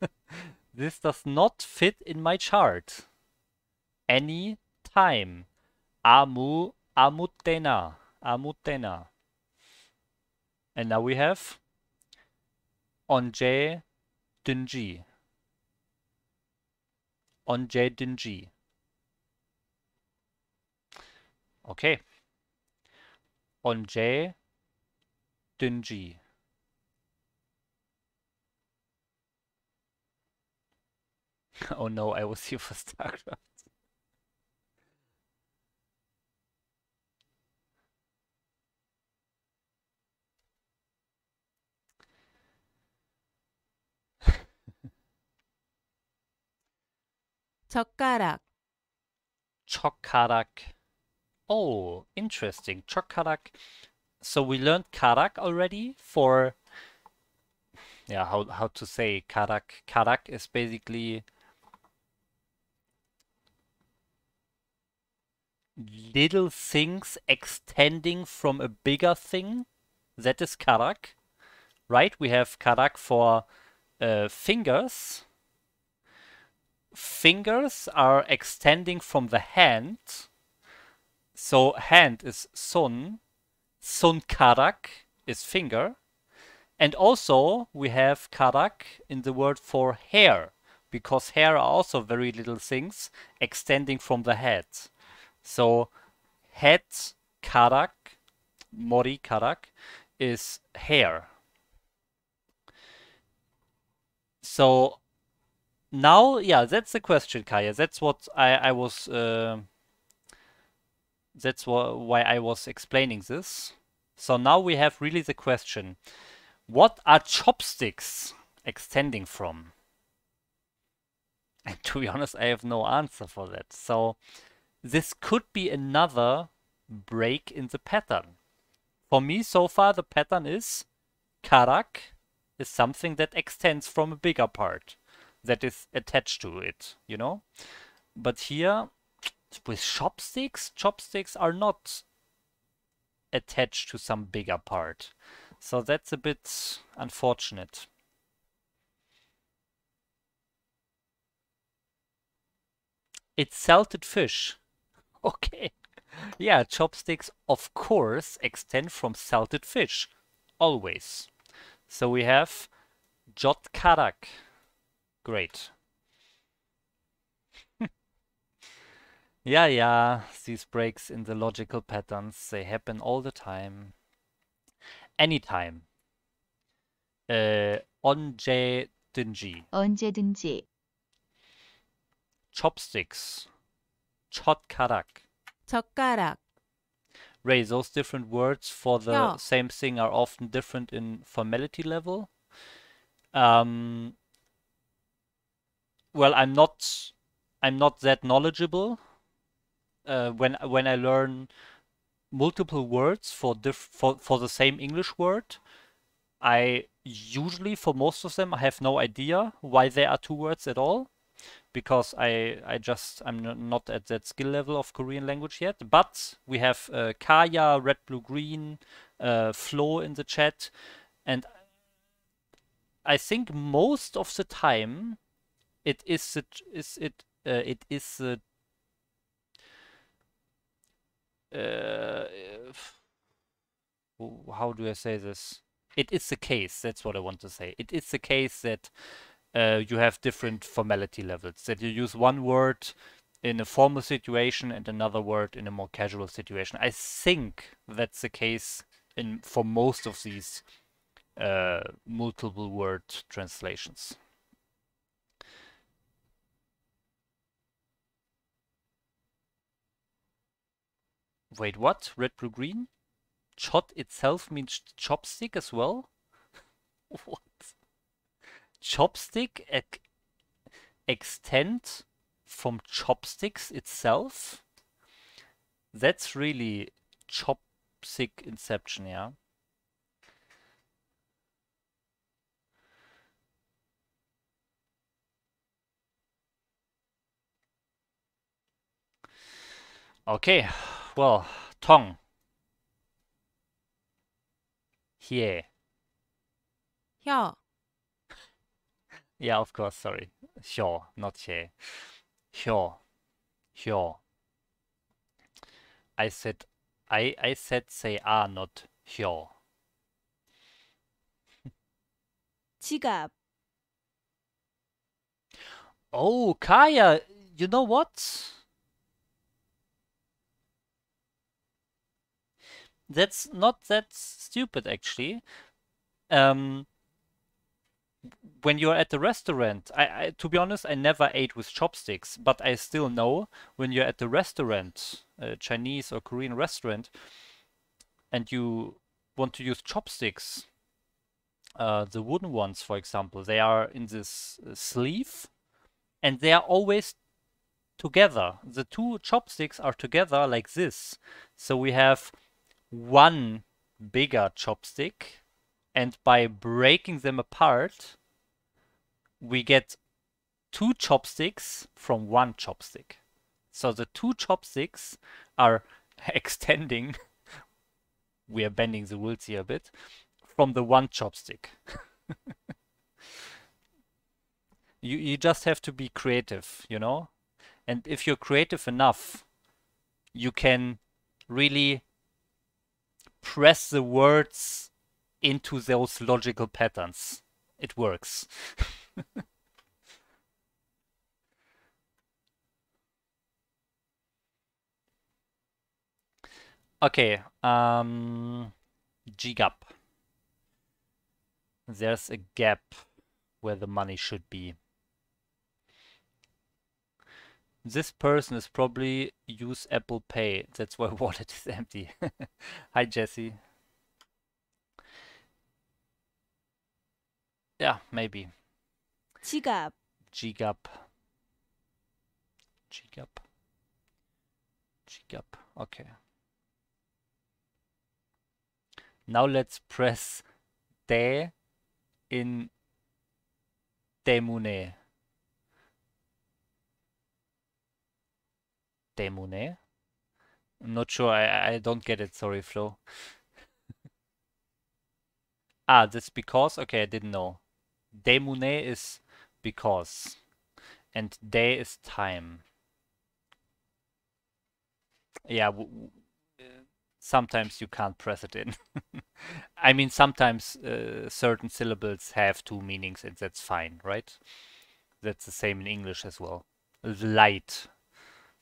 this does not fit in my chart. Any time. Amu amutena. Amutena. And now we have on J Dingy. On J Dingy. Okay. On J Dingy. oh no, I was here for StarCraft. 젓가락 젓가락 Oh, interesting. Chokkarak. So we learned karak already for yeah, how how to say karak. Karak is basically little things extending from a bigger thing. That is karak. Right? We have karak for uh, fingers fingers are extending from the hand. So hand is sun, sun karak is finger. And also we have karak in the word for hair, because hair are also very little things extending from the head. So head karak, mori karak, is hair. So now, yeah, that's the question, Kaya. That's what I, I was... Uh, that's wh why I was explaining this. So now we have really the question. What are chopsticks extending from? And to be honest, I have no answer for that. So this could be another break in the pattern. For me, so far, the pattern is Karak is something that extends from a bigger part that is attached to it, you know? But here, with chopsticks, chopsticks are not attached to some bigger part. So that's a bit unfortunate. It's salted fish. Okay. yeah, chopsticks, of course, extend from salted fish. Always. So we have Jot Karak. Great. yeah, yeah, these breaks in the logical patterns, they happen all the time. Anytime. Uh, 언제든지. 언제든지. Chopsticks. 젓가락. 젓가락. Ray, those different words for the same thing are often different in formality level. Um, well, I'm not I'm not that knowledgeable. Uh, when when I learn multiple words for diff for for the same English word, I usually for most of them I have no idea why there are two words at all because I I just I'm not at that skill level of Korean language yet. But we have uh, Kaya, Red, Blue, Green, uh, in the chat, and I think most of the time it is a, is it uh, it is a, uh, uh, how do I say this? It is the case. That's what I want to say. It is the case that uh, you have different formality levels. That you use one word in a formal situation and another word in a more casual situation. I think that's the case in for most of these uh, multiple word translations. Wait, what? Red, blue, green? Chot itself means chopstick as well? what? Chopstick ec extend from chopsticks itself? That's really chopstick inception, yeah? Okay, well, tong. Here. Here. yeah, of course, sorry. Sure, not here. Sure. Sure. I said I I said say ah not sure. 지갑. Oh, Kaya, you know what? that's not that stupid actually. Um, when you're at the restaurant, I, I, to be honest, I never ate with chopsticks, but I still know when you're at the restaurant, a uh, Chinese or Korean restaurant, and you want to use chopsticks, uh, the wooden ones, for example, they are in this uh, sleeve, and they are always together. The two chopsticks are together like this, so we have one bigger chopstick and by breaking them apart we get two chopsticks from one chopstick. So the two chopsticks are extending we are bending the rules here a bit from the one chopstick. you you just have to be creative, you know? And if you're creative enough, you can really press the words into those logical patterns. It works. okay, um, GGAP. There's a gap where the money should be. This person is probably use Apple Pay. That's why wallet is empty. Hi, Jesse. Yeah, maybe. 지갑. 지갑. 지갑. Gigap. Okay. Now let's press de in demune. 때문에 I'm not sure. I, I don't get it. Sorry, Flo. ah, that's because? Okay, I didn't know. Demune is because. And day is time. Yeah, sometimes you can't press it in. I mean, sometimes uh, certain syllables have two meanings and that's fine, right? That's the same in English as well. Light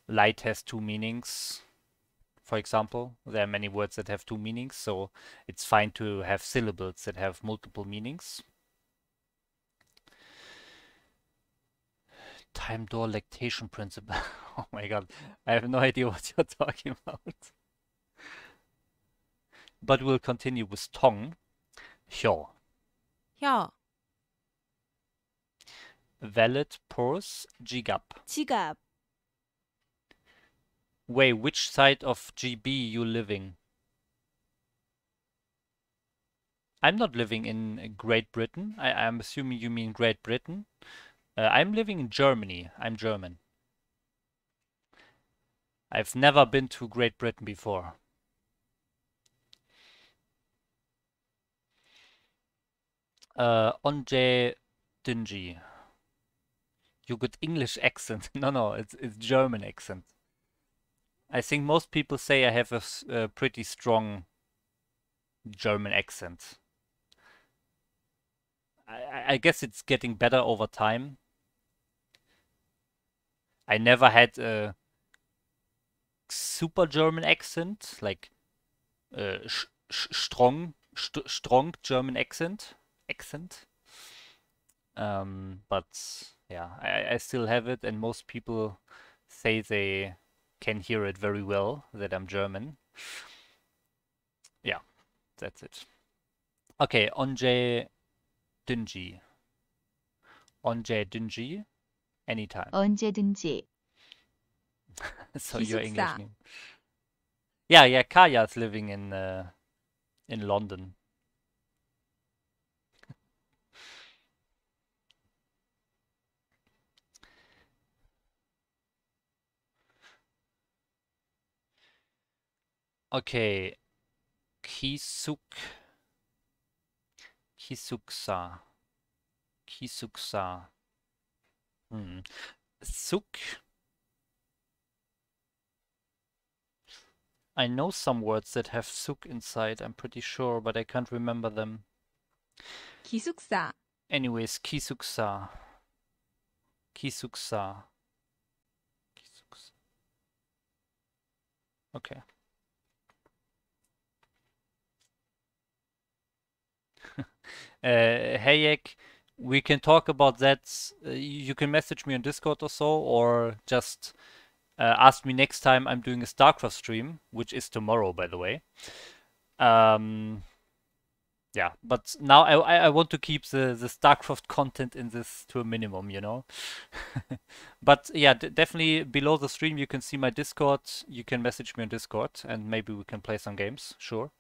light has two meanings, for example. There are many words that have two meanings, so it's fine to have syllables that have multiple meanings. Time door lactation principle. oh my god, I have no idea what you're talking about. but we'll continue with Tong. Hyo. Hyo. Valid purse, jigap. Jigap. Way, which side of GB you living? I'm not living in uh, Great Britain. I, am assuming you mean Great Britain. Uh, I'm living in Germany. I'm German. I've never been to Great Britain before. Uh, Onjay Dingy. You got English accent. no, no, it's, it's German accent. I think most people say I have a, a pretty strong German accent. I, I guess it's getting better over time. I never had a super German accent, like uh, strong, st strong German accent, accent. Um, but yeah, I, I still have it, and most people say they can hear it very well that I'm German. Yeah, that's it. Okay, Onjay Dünji. Onjay Dünji, anytime. 언제든지. so your English name. Yeah, yeah, is living in uh, in London. Okay. Kisuk. Kisuksa. Kisuksa. Hmm. Suk. I know some words that have suk inside, I'm pretty sure, but I can't remember them. Kisuksa. Anyways, kisuksa. Kisuksa. Kisuksa. Okay. Hayek, uh, we can talk about that. Uh, you can message me on Discord or so, or just uh, ask me next time. I'm doing a StarCraft stream, which is tomorrow, by the way. Um, yeah but now i i want to keep the the starcraft content in this to a minimum you know but yeah definitely below the stream you can see my discord you can message me on discord and maybe we can play some games sure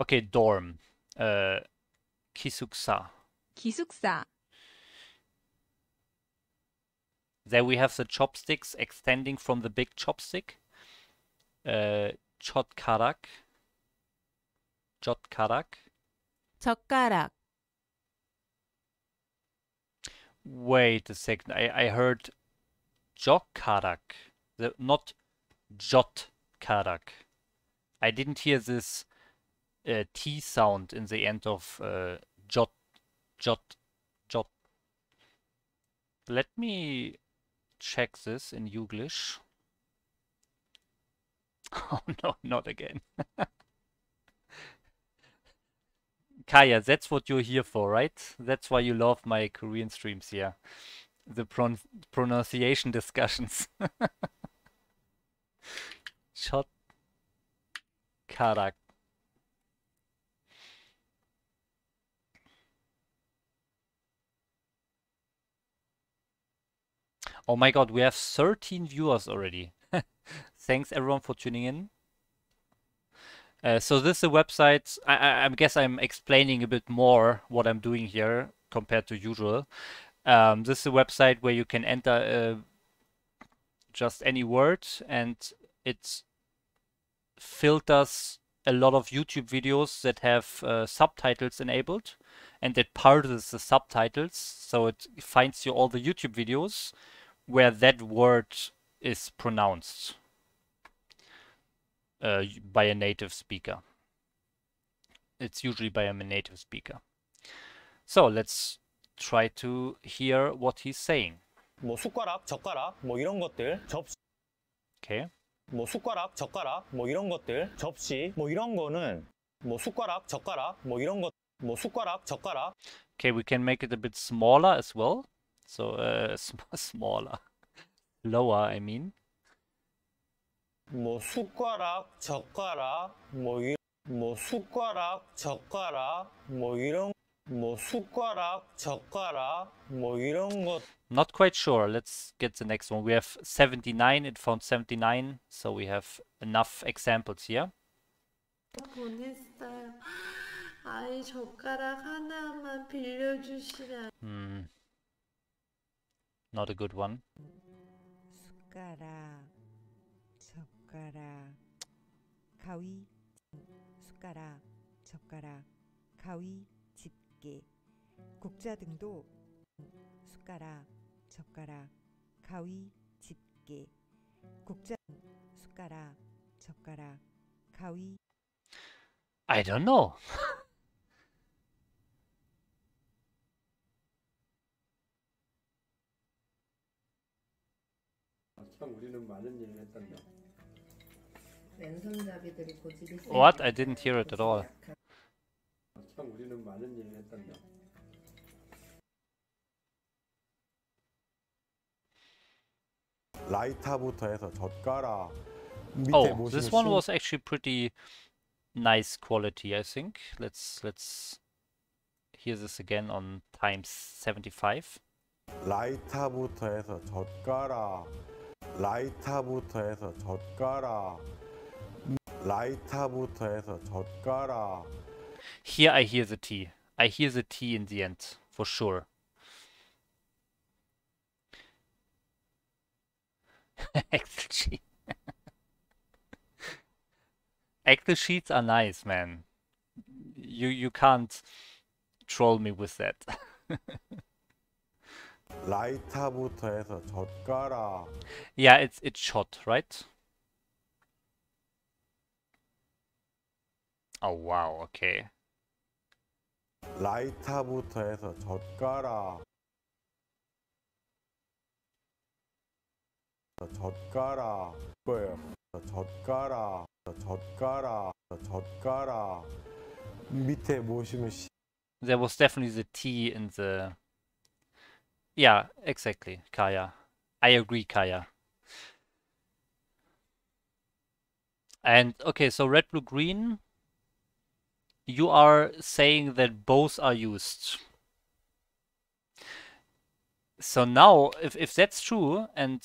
Okay, dorm. Uh, 기숙사. There we have the chopsticks extending from the big chopstick. Uh, 젓가락. 젓가락. 젓가락. Wait a second. I, I heard 젓가락, the, not 젓가락. I didn't hear this uh, T sound in the end of uh, jot, jot, jot. Let me check this in Uglish. Oh no, not again. Kaya, that's what you're here for, right? That's why you love my Korean streams here. The pron pronunciation discussions. Shot Karak. Oh my god, we have 13 viewers already. Thanks everyone for tuning in. Uh, so this is a website, I, I, I, guess I'm explaining a bit more what I'm doing here compared to usual. Um, this is a website where you can enter uh, just any word and it filters a lot of YouTube videos that have uh, subtitles enabled and it parses the subtitles so it finds you all the YouTube videos where that word is pronounced uh, by a native speaker. It's usually by a native speaker. So let's try to hear what he's saying. 뭐 숟가락, 젓가락, 뭐 이런 것들, 접시. Okay. 뭐 숟가락, 젓가락, 뭐 이런 것들, 접시, 뭐 이런 거는 뭐 숟가락, 젓가락, 뭐 이런 것, 뭐 숟가락, 젓가락. Okay, we can make it a bit smaller as well so eh, uh, smaller, lower, I mean. 뭐 숟가락, 젓가락, 뭐 이런 뭐 숟가락, 젓가락, 뭐 이런 뭐 숟가락, 젓가락, 뭐 이런 것. Not quite sure. Let's get the next one. We have 79. It found 79, so we have enough examples here. 보냈어요. 아이 젓가락 하나만 빌려주시라. 음. Hmm. Not a good one. 숟가락, 젓가락, 가위, 숟가락, 젓가락, 가위, 집게, 국자 등도 숟가락, 젓가락, 가위, 집게, 국자, 숟가락, 젓가락, 가위. I don't know. What? I didn't hear it at all. Oh, this one was actually pretty nice quality, I think. Let's let's hear this again on times 75. 라이터부터 해서 젓가락 라이터부터 해서 젓가락 라이터부터 해서 젓가락 Here I hear the T. I hear the T in the end, for sure. Excel Excel sheets are nice, man. You you can't troll me with that. 라이터부터 해서 젓가락. Yeah, it's it's shot, right? Oh wow, okay. 라이터부터 해서 젓가락. 젓가락 젓가락, 젓가락, 젓가락 밑에 보시면 There was definitely the T in the yeah, exactly, Kaya. I agree, Kaya. And okay, so red, blue, green. You are saying that both are used. So now, if, if that's true, and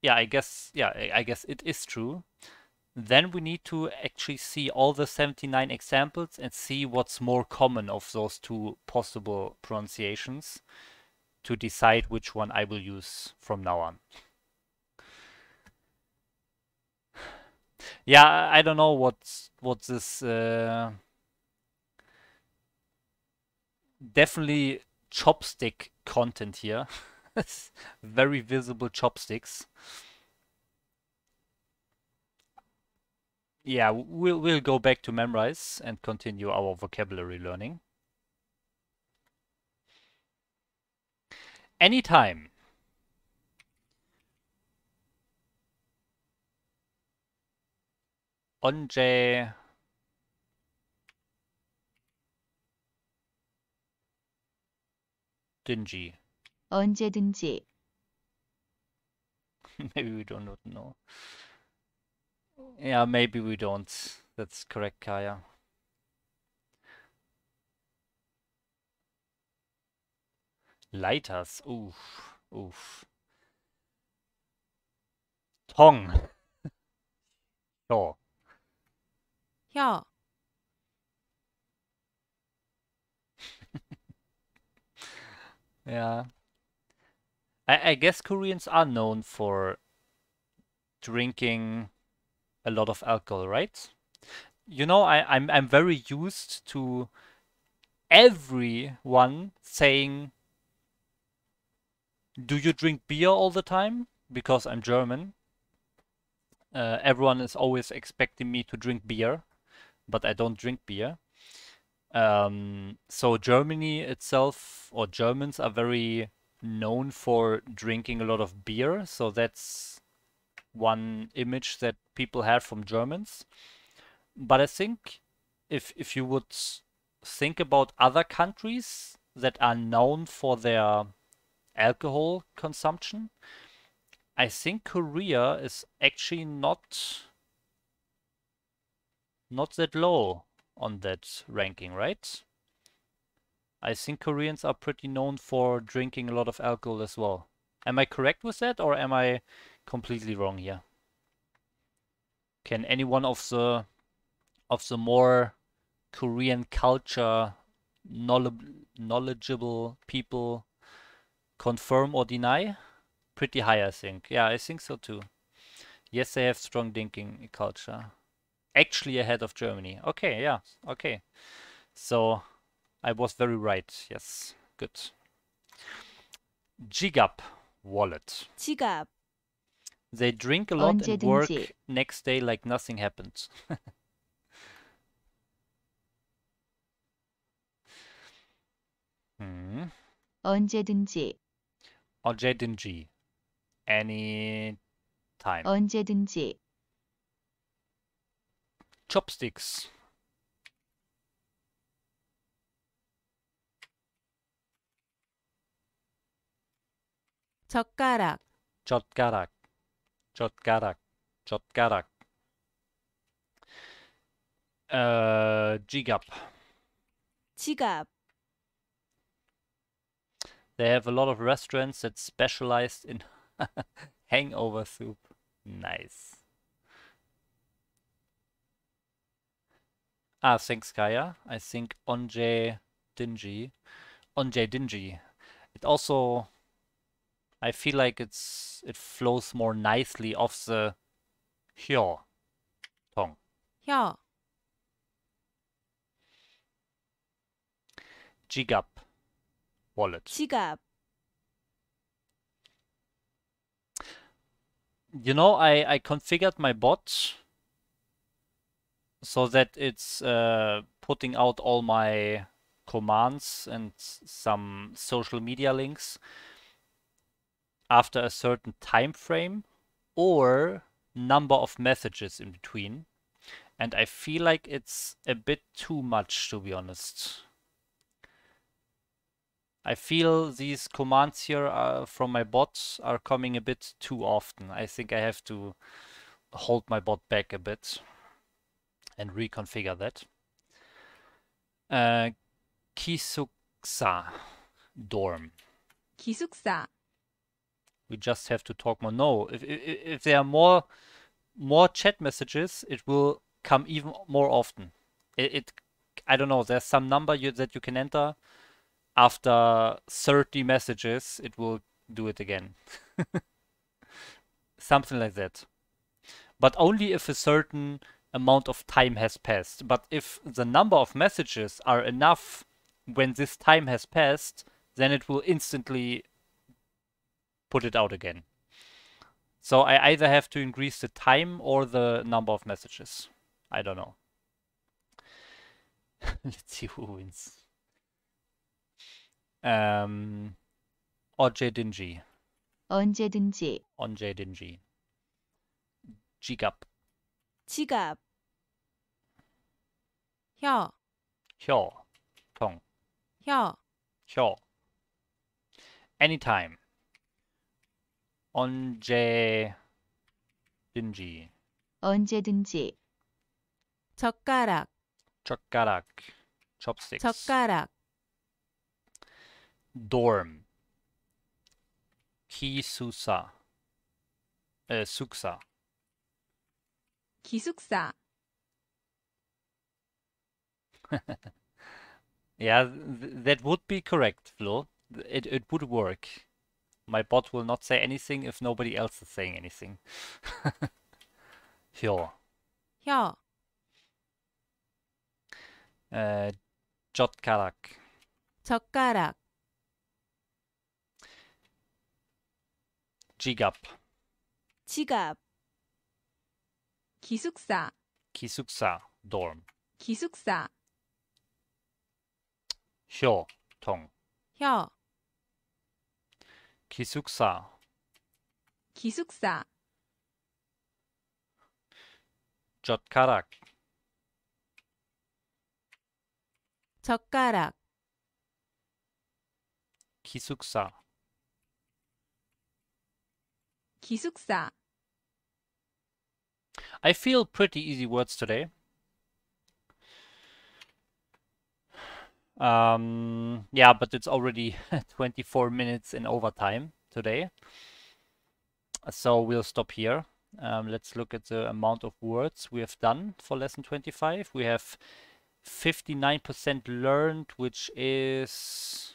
yeah, I guess, yeah, I guess it is true, then we need to actually see all the 79 examples and see what's more common of those two possible pronunciations to decide which one I will use from now on. yeah, I don't know what's what this uh, definitely chopstick content here. Very visible chopsticks. Yeah, we'll we'll go back to memorize and continue our vocabulary learning. anytime 언제 언제든지 maybe we don't know. Yeah, maybe we don't. That's correct, Kaya. Leiters. Uff, uff. Tong. ja. Ja. yeah. I, I guess Koreans are known for drinking a lot of alcohol, right? You know, I, I'm I'm very used to everyone saying do you drink beer all the time? Because I'm German. Uh, everyone is always expecting me to drink beer, but I don't drink beer. Um, so Germany itself, or Germans, are very known for drinking a lot of beer. So that's one image that people have from Germans. But I think if if you would think about other countries that are known for their alcohol consumption. I think Korea is actually not not that low on that ranking, right? I think Koreans are pretty known for drinking a lot of alcohol as well. Am I correct with that or am I completely wrong here? Can any one of the of the more Korean culture knowledgeable people confirm or deny? Pretty high, I think. Yeah, I think so too. Yes, they have strong thinking culture. Actually ahead of Germany. Okay, yeah, okay. So I was very right. Yes, good. Gigab wallet. Gigab. They drink a lot and work next day like nothing happened. hmm. 언제든지 언제든지 anytime 언제든지 chopsticks 젓가락 젓가락 젓가락 젓가락 어, 지갑 지갑 They have a lot of restaurants that specialized in hangover soup. Nice. Ah, thanks, Kaya. I think onje Dingy. onje Dingy. It also... I feel like it's it flows more nicely off the hyo tong Hyo. jigap wallet. 지갑. You know, I, I configured my bot so that it's uh, putting out all my commands and some social media links after a certain time frame or number of messages in between. And I feel like it's a bit too much, to be honest. I feel these commands here are, uh, from my bots are coming a bit too often. I think I have to hold my bot back a bit and reconfigure that. Uh, Kisuksa dorm. Kisuksa. We just have to talk more. No, if, if, if there are more more chat messages, it will come even more often. It, it I don't know. There's some number you, that you can enter after 30 messages, it will do it again. Something like that. But only if a certain amount of time has passed. But if the number of messages are enough when this time has passed, then it will instantly put it out again. So I either have to increase the time or the number of messages. I don't know. Let's see who wins. Um, 언제든지. 언제든지. 언제든지. 지갑. 지갑. 혀. 혀. 통. 혀. 혀. Anytime. 언제든지. 언제든지. 젓가락. 젓가락. 접시. 젓가락. dorm. 기숙사. 에, 숙사. 기숙사. yeah, th that would be correct, Flo. It it would work. My bot will not say anything if nobody else is saying anything. Here. Here. Uh, 젓가락. 젓가락. 지갑 지갑 기숙사 기숙사 dorm 기숙사 쇼통 혀 기숙사 기숙사 젓가락 젓가락 기숙사 기숙사. I feel pretty easy words today. Um, yeah, but it's already 24 minutes in overtime today. So we'll stop here. Um, let's look at the amount of words we have done for lesson 25. We have 59% learned, which is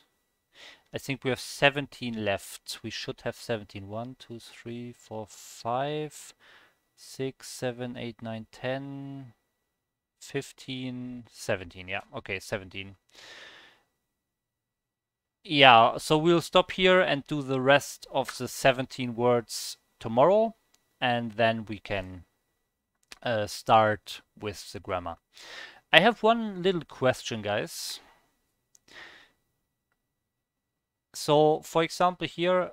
I think we have 17 left. We should have 17. 1, 2, 3, 4, 5, 6, 7, 8, 9, 10, 15, 17. Yeah, okay, 17. Yeah, so we'll stop here and do the rest of the 17 words tomorrow. And then we can uh, start with the grammar. I have one little question, guys. So, for example, here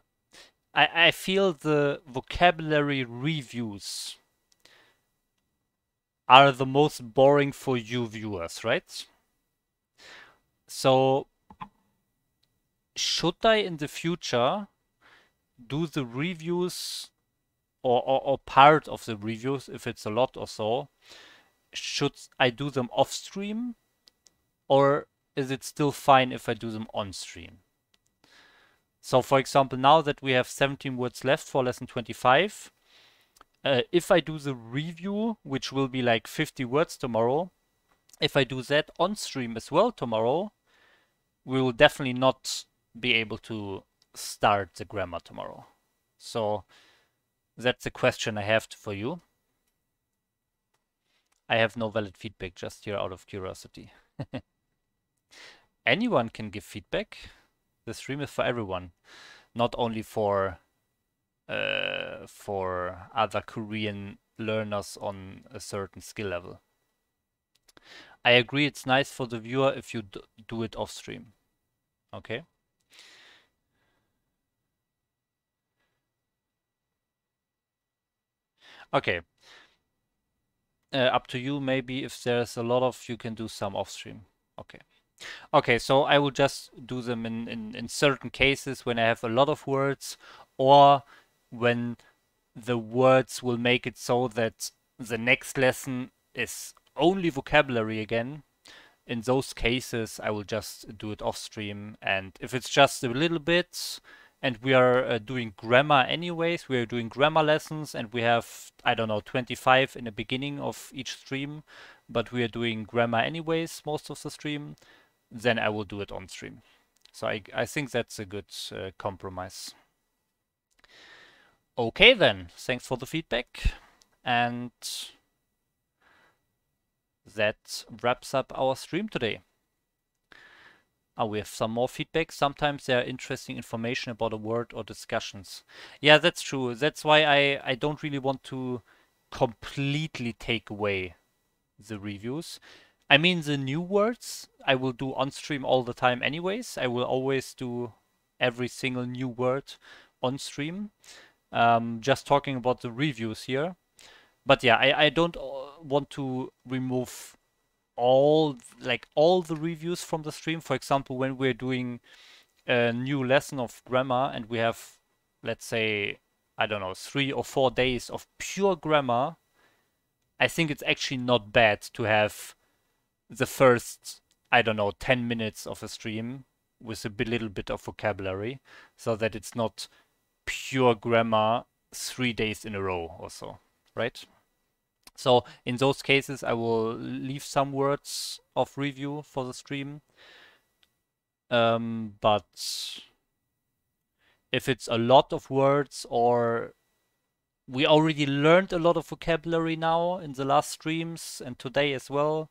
I, I feel the vocabulary reviews are the most boring for you viewers, right? So, should I in the future do the reviews or, or, or part of the reviews, if it's a lot or so, should I do them off stream or is it still fine if I do them on stream? So for example, now that we have 17 words left for lesson 25, uh, if I do the review, which will be like 50 words tomorrow, if I do that on stream as well tomorrow, we will definitely not be able to start the grammar tomorrow. So that's the question I have for you. I have no valid feedback just here out of curiosity. Anyone can give feedback the stream is for everyone, not only for uh, for other Korean learners on a certain skill level. I agree it's nice for the viewer if you do it off stream. Okay. Okay. Uh, up to you maybe if there's a lot of you can do some off stream. Okay. Okay, so I will just do them in, in, in certain cases when I have a lot of words or when the words will make it so that the next lesson is only vocabulary again. In those cases, I will just do it off stream. And if it's just a little bit, and we are uh, doing grammar anyways, we are doing grammar lessons, and we have, I don't know, 25 in the beginning of each stream, but we are doing grammar anyways most of the stream then I will do it on stream. So I, I think that's a good uh, compromise. Okay then, thanks for the feedback. And that wraps up our stream today. Oh, we have some more feedback. Sometimes there are interesting information about a word or discussions. Yeah, that's true. That's why I, I don't really want to completely take away the reviews I mean, the new words I will do on stream all the time anyways. I will always do every single new word on stream. Um, just talking about the reviews here. But yeah, I, I don't uh, want to remove all like all the reviews from the stream. For example, when we're doing a new lesson of grammar and we have, let's say, I don't know, three or four days of pure grammar, I think it's actually not bad to have the first, I don't know, 10 minutes of a stream with a little bit of vocabulary so that it's not pure grammar three days in a row or so, right? So in those cases, I will leave some words of review for the stream. Um, but if it's a lot of words or we already learned a lot of vocabulary now in the last streams and today as well,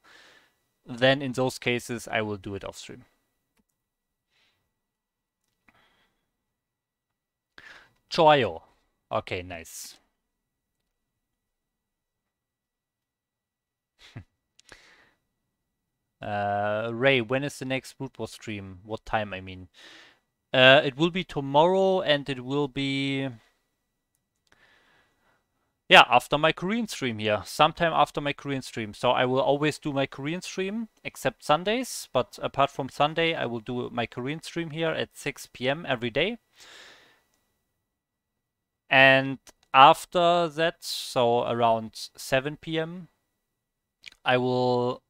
then in those cases, I will do it off stream. Choyo. Okay, nice. uh, Ray, when is the next Root War stream? What time, I mean? Uh, it will be tomorrow and it will be yeah, after my Korean stream here, sometime after my Korean stream. So I will always do my Korean stream, except Sundays. But apart from Sunday, I will do my Korean stream here at 6 p.m. every day. And after that, so around 7 p.m., I will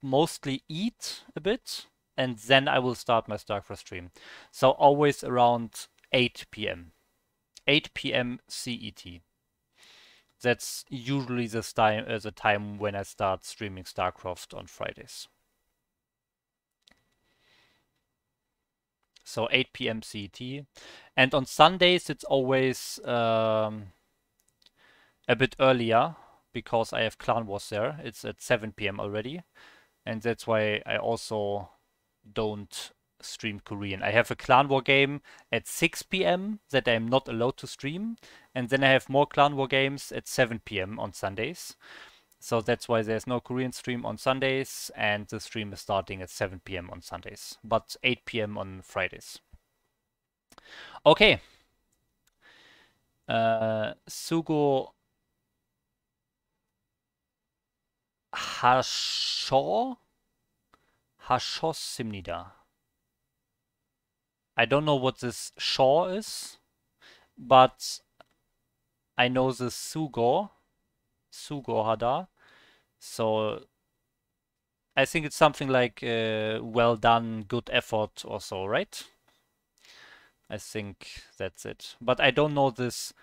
mostly eat a bit and then I will start my Starcraft stream. So always around 8 p.m. 8 p.m. CET that's usually the time uh, the time when I start streaming StarCraft on Fridays. So 8 p.m. CET, and on Sundays it's always um, a bit earlier because I have Clan Wars there. It's at 7 p.m. already, and that's why I also don't stream Korean. I have a Clan War game at 6 p.m. that I am not allowed to stream, and then I have more Clan War games at 7 p.m. on Sundays. So that's why there's no Korean stream on Sundays, and the stream is starting at 7 p.m. on Sundays, but 8 p.m. on Fridays. Okay. Uh, Sugo Hashaw Hashosimnida. I don't know what this Shaw is, but I know this Sugo, Sugo Hada. So I think it's something like uh, well done, good effort or so, right? I think that's it. But I don't know this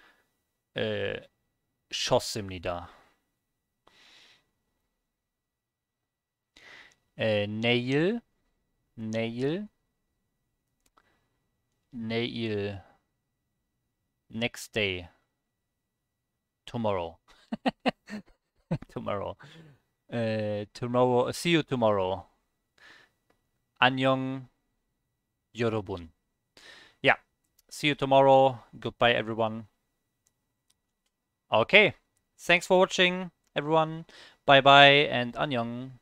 uh, Shosimnida. Uh, Nail. Nail. Nail. Next day. Tomorrow. tomorrow. Uh, tomorrow. Uh, see you tomorrow. 안녕, 여러분. Yeah. See you tomorrow. Goodbye, everyone. Okay. Thanks for watching, everyone. Bye-bye and 안녕.